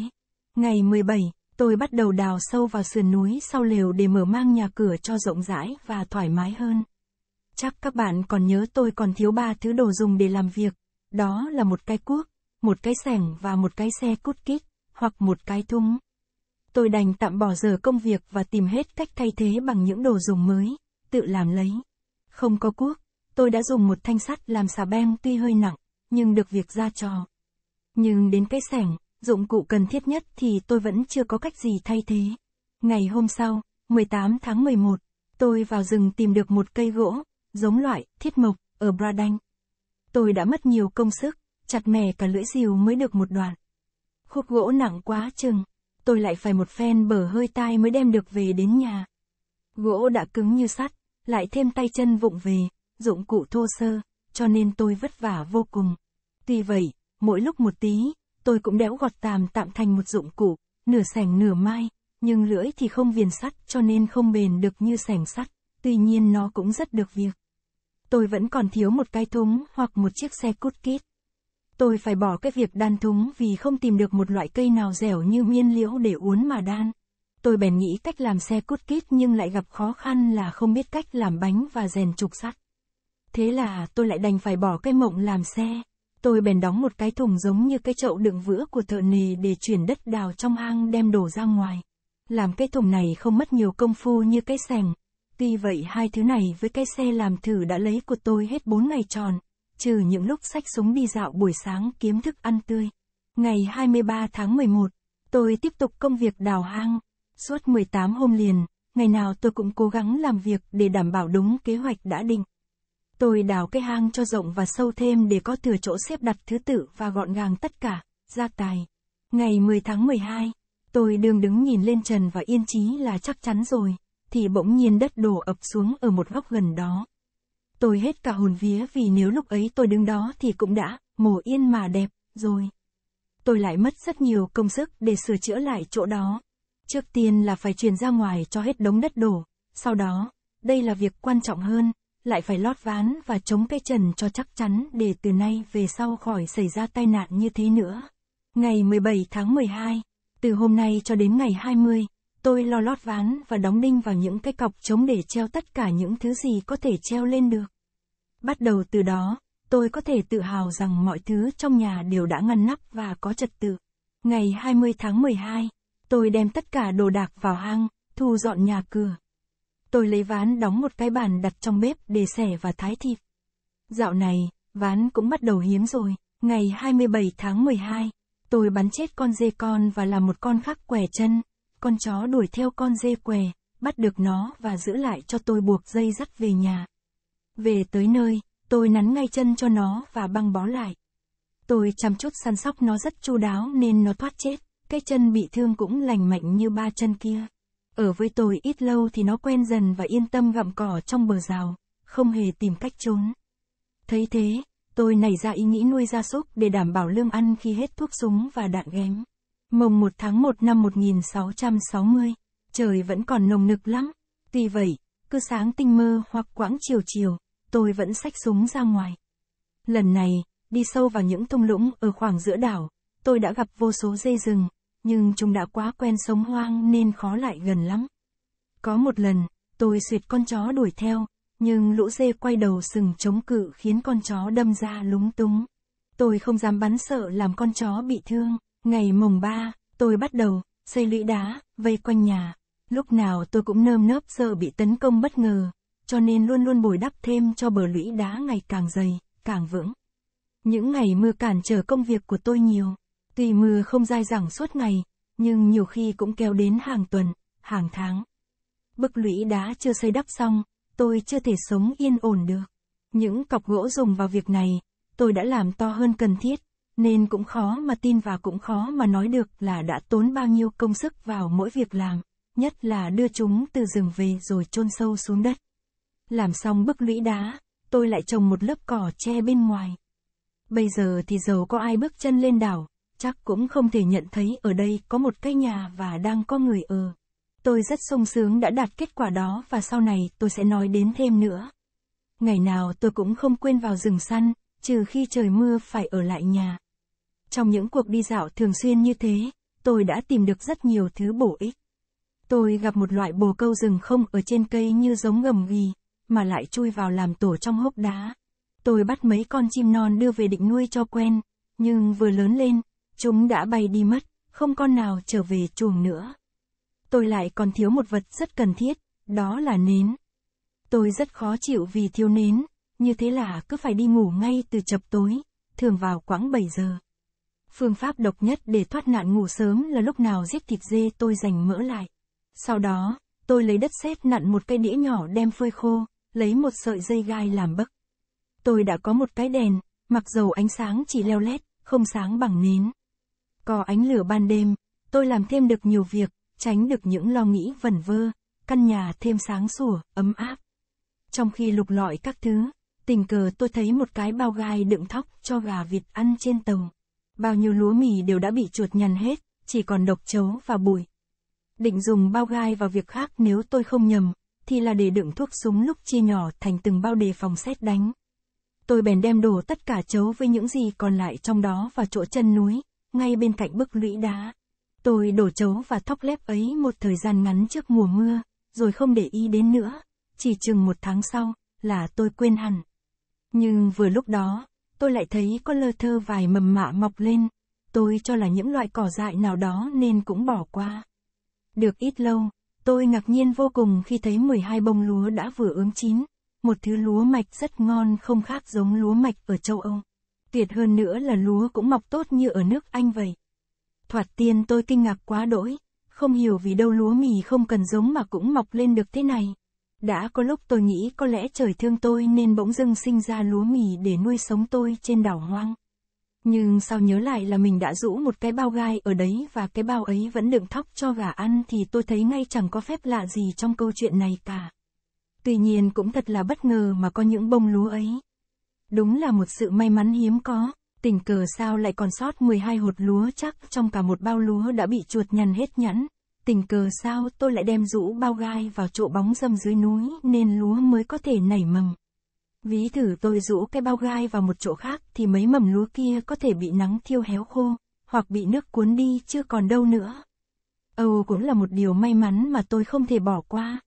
Ngày 17, Tôi bắt đầu đào sâu vào sườn núi sau lều để mở mang nhà cửa cho rộng rãi và thoải mái hơn. Chắc các bạn còn nhớ tôi còn thiếu ba thứ đồ dùng để làm việc, đó là một cái cuốc, một cái sẻng và một cái xe cút kít, hoặc một cái thúng. Tôi đành tạm bỏ giờ công việc và tìm hết cách thay thế bằng những đồ dùng mới, tự làm lấy. Không có cuốc, tôi đã dùng một thanh sắt làm xà beng tuy hơi nặng, nhưng được việc ra trò. Nhưng đến cái sẻng, dụng cụ cần thiết nhất thì tôi vẫn chưa có cách gì thay thế. Ngày hôm sau, 18 tháng 11, tôi vào rừng tìm được một cây gỗ, giống loại, thiết mộc, ở Bradanh. Tôi đã mất nhiều công sức, chặt mẻ cả lưỡi rìu mới được một đoạn. Khúc gỗ nặng quá chừng, tôi lại phải một phen bở hơi tai mới đem được về đến nhà. Gỗ đã cứng như sắt, lại thêm tay chân vụng về, dụng cụ thô sơ, cho nên tôi vất vả vô cùng. Tuy vậy, mỗi lúc một tí, tôi cũng đẽo gọt tàm tạm thành một dụng cụ, nửa sẻng nửa mai, nhưng lưỡi thì không viền sắt cho nên không bền được như sẻng sắt, tuy nhiên nó cũng rất được việc. Tôi vẫn còn thiếu một cái thúng hoặc một chiếc xe cút kít. Tôi phải bỏ cái việc đan thúng vì không tìm được một loại cây nào dẻo như miên liễu để uốn mà đan. Tôi bèn nghĩ cách làm xe cút kít nhưng lại gặp khó khăn là không biết cách làm bánh và rèn trục sắt. Thế là tôi lại đành phải bỏ cái mộng làm xe tôi bèn đóng một cái thùng giống như cái chậu đựng vữa của thợ nì để chuyển đất đào trong hang đem đổ ra ngoài. Làm cái thùng này không mất nhiều công phu như cái sẻng. Tuy vậy hai thứ này với cái xe làm thử đã lấy của tôi hết bốn ngày tròn, trừ những lúc sách súng đi dạo buổi sáng kiếm thức ăn tươi. Ngày 23 tháng 11, tôi tiếp tục công việc đào hang. Suốt 18 hôm liền, ngày nào tôi cũng cố gắng làm việc để đảm bảo đúng kế hoạch đã định. Tôi đào cái hang cho rộng và sâu thêm để có thừa chỗ xếp đặt thứ tự và gọn gàng tất cả, gia tài. Ngày 10 tháng 12, tôi đương đứng nhìn lên trần và yên chí là chắc chắn rồi, thì bỗng nhiên đất đổ ập xuống ở một góc gần đó. Tôi hết cả hồn vía vì nếu lúc ấy tôi đứng đó thì cũng đã, mổ yên mà đẹp, rồi. Tôi lại mất rất nhiều công sức để sửa chữa lại chỗ đó. Trước tiên là phải truyền ra ngoài cho hết đống đất đổ, sau đó, đây là việc quan trọng hơn, lại phải lót ván và chống cái trần cho chắc chắn để từ nay về sau khỏi xảy ra tai nạn như thế nữa. Ngày 17 tháng 12, từ hôm nay cho đến ngày 20, tôi lo lót ván và đóng đinh vào những cái cọc chống để treo tất cả những thứ gì có thể treo lên được. Bắt đầu từ đó, tôi có thể tự hào rằng mọi thứ trong nhà đều đã ngăn nắp và có trật tự. Ngày 20 tháng 12, tôi đem tất cả đồ đạc vào hang, thu dọn nhà cửa. Tôi lấy ván đóng một cái bàn đặt trong bếp để xẻ và thái thịt. Dạo này, ván cũng bắt đầu hiếm rồi. Ngày 27 tháng 12, tôi bắn chết con dê con và làm một con khác què chân. Con chó đuổi theo con dê què, bắt được nó và giữ lại cho tôi buộc dây dắt về nhà. Về tới nơi, tôi nắn ngay chân cho nó và băng bó lại. Tôi chăm chút săn sóc nó rất chu đáo nên nó thoát chết, cái chân bị thương cũng lành mạnh như ba chân kia. Ở với tôi ít lâu thì nó quen dần và yên tâm gặm cỏ trong bờ rào, không hề tìm cách trốn. Thấy thế, tôi nảy ra ý nghĩ nuôi gia súc để đảm bảo lương ăn khi hết thuốc súng và đạn ghém. Mồng 1 tháng 1 năm 1660, trời vẫn còn nồng nực lắm. Tuy vậy, cứ sáng tinh mơ hoặc quãng chiều chiều, tôi vẫn xách súng ra ngoài. Lần này, đi sâu vào những thung lũng ở khoảng giữa đảo, tôi đã gặp vô số dây rừng, nhưng chúng đã quá quen sống hoang nên khó lại gần lắm. Có một lần, tôi xịt con chó đuổi theo, nhưng lũ dê quay đầu sừng chống cự khiến con chó đâm ra lúng túng. Tôi không dám bắn sợ làm con chó bị thương. Ngày mùng ba, tôi bắt đầu xây lũy đá, vây quanh nhà. Lúc nào tôi cũng nơm nớp sợ bị tấn công bất ngờ, cho nên luôn luôn bồi đắp thêm cho bờ lũy đá ngày càng dày, càng vững. Những ngày mưa cản trở công việc của tôi nhiều, Tuy mưa không dai dẳng suốt ngày, nhưng nhiều khi cũng kéo đến hàng tuần, hàng tháng. Bức lũy đá chưa xây đắp xong, tôi chưa thể sống yên ổn được. Những cọc gỗ dùng vào việc này, tôi đã làm to hơn cần thiết, nên cũng khó mà tin và cũng khó mà nói được là đã tốn bao nhiêu công sức vào mỗi việc làm, nhất là đưa chúng từ rừng về rồi chôn sâu xuống đất. Làm xong bức lũy đá, tôi lại trồng một lớp cỏ che bên ngoài. Bây giờ thì dầu có ai bước chân lên đảo, chắc cũng không thể nhận thấy ở đây có một cái nhà và đang có người ở. Tôi rất sung sướng đã đạt kết quả đó và sau này tôi sẽ nói đến thêm nữa. Ngày nào tôi cũng không quên vào rừng săn, trừ khi trời mưa phải ở lại nhà. Trong những cuộc đi dạo thường xuyên như thế, tôi đã tìm được rất nhiều thứ bổ ích. Tôi gặp một loại bồ câu rừng không ở trên cây như giống ngầm ghì, mà lại chui vào làm tổ trong hốc đá. Tôi bắt mấy con chim non đưa về định nuôi cho quen, nhưng vừa lớn lên, Chúng đã bay đi mất, không con nào trở về chuồng nữa. Tôi lại còn thiếu một vật rất cần thiết, đó là nến. Tôi rất khó chịu vì thiếu nến, như thế là cứ phải đi ngủ ngay từ chập tối, thường vào quãng 7 giờ. Phương pháp độc nhất để thoát nạn ngủ sớm là lúc nào giết thịt dê tôi dành mỡ lại. Sau đó, tôi lấy đất sét nặn một cây đĩa nhỏ đem phơi khô, lấy một sợi dây gai làm bấc. Tôi đã có một cái đèn, mặc dầu ánh sáng chỉ leo lét, không sáng bằng nến có ánh lửa ban đêm, tôi làm thêm được nhiều việc, tránh được những lo nghĩ vẩn vơ, căn nhà thêm sáng sủa, ấm áp. Trong khi lục lọi các thứ, tình cờ tôi thấy một cái bao gai đựng thóc cho gà vịt ăn trên tàu. Bao nhiêu lúa mì đều đã bị chuột nhằn hết, chỉ còn độc chấu và bụi. Định dùng bao gai vào việc khác nếu tôi không nhầm, thì là để đựng thuốc súng lúc chia nhỏ thành từng bao đề phòng xét đánh. Tôi bèn đem đổ tất cả chấu với những gì còn lại trong đó vào chỗ chân núi, ngay bên cạnh bức lũy đá. Tôi đổ chấu và thóc lép ấy một thời gian ngắn trước mùa mưa, rồi không để ý đến nữa. Chỉ chừng một tháng sau, là tôi quên hẳn. Nhưng vừa lúc đó, tôi lại thấy có lơ thơ vài mầm mạ mọc lên. Tôi cho là những loại cỏ dại nào đó nên cũng bỏ qua. Được ít lâu, tôi ngạc nhiên vô cùng khi thấy 12 bông lúa đã vừa ướm chín. Một thứ lúa mạch rất ngon không khác giống lúa mạch ở châu Âu tuyệt hơn nữa là lúa cũng mọc tốt như ở nước Anh vậy. Thoạt tiên tôi kinh ngạc quá đỗi, không hiểu vì đâu lúa mì không cần giống mà cũng mọc lên được thế này. Đã có lúc tôi nghĩ có lẽ trời thương tôi nên bỗng dưng sinh ra lúa mì để nuôi sống tôi trên đảo hoang. Nhưng sao nhớ lại là mình đã rũ một cái bao gai ở đấy và cái bao ấy vẫn đựng thóc cho gà ăn thì tôi thấy ngay chẳng có phép lạ gì trong câu chuyện này cả. Tuy nhiên cũng thật là bất ngờ mà có những bông lúa ấy. Đúng là một sự may mắn hiếm có, tình cờ sao lại còn sót 12 hột lúa chắc trong cả một bao lúa đã bị chuột nhằn hết nhẵn. Tình cờ sao tôi lại đem rũ bao gai vào chỗ bóng râm dưới núi nên lúa mới có thể nảy mầm. Ví thử tôi rũ cái bao gai vào một chỗ khác thì mấy mầm lúa kia có thể bị nắng thiêu héo khô, hoặc bị nước cuốn đi chưa còn đâu nữa. Âu cũng là một điều may mắn mà tôi không thể bỏ qua.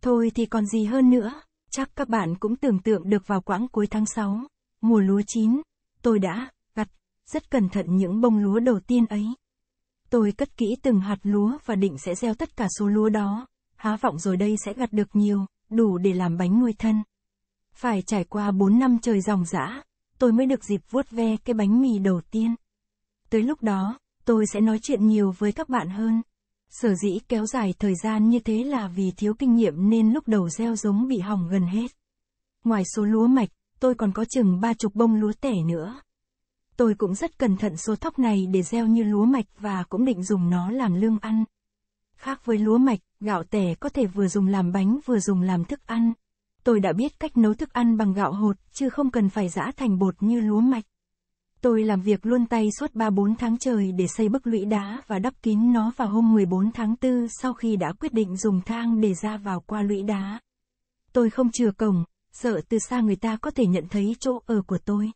Thôi thì còn gì hơn nữa. Chắc các bạn cũng tưởng tượng được vào quãng cuối tháng 6, mùa lúa chín, tôi đã gặt rất cẩn thận những bông lúa đầu tiên ấy. Tôi cất kỹ từng hạt lúa và định sẽ gieo tất cả số lúa đó, há vọng rồi đây sẽ gặt được nhiều, đủ để làm bánh nuôi thân. Phải trải qua 4 năm trời ròng rã, tôi mới được dịp vuốt ve cái bánh mì đầu tiên. Tới lúc đó, tôi sẽ nói chuyện nhiều với các bạn hơn. Sở dĩ kéo dài thời gian như thế là vì thiếu kinh nghiệm nên lúc đầu gieo giống bị hỏng gần hết. Ngoài số lúa mạch, tôi còn có chừng ba chục bông lúa tẻ nữa. Tôi cũng rất cẩn thận số thóc này để gieo như lúa mạch và cũng định dùng nó làm lương ăn. Khác với lúa mạch, gạo tẻ có thể vừa dùng làm bánh vừa dùng làm thức ăn. Tôi đã biết cách nấu thức ăn bằng gạo hột, chứ không cần phải giã thành bột như lúa mạch. Tôi làm việc luôn tay suốt 3-4 tháng trời để xây bức lũy đá và đắp kín nó vào hôm 14 tháng 4 sau khi đã quyết định dùng thang để ra vào qua lũy đá. Tôi không chừa cổng, sợ từ xa người ta có thể nhận thấy chỗ ở của tôi.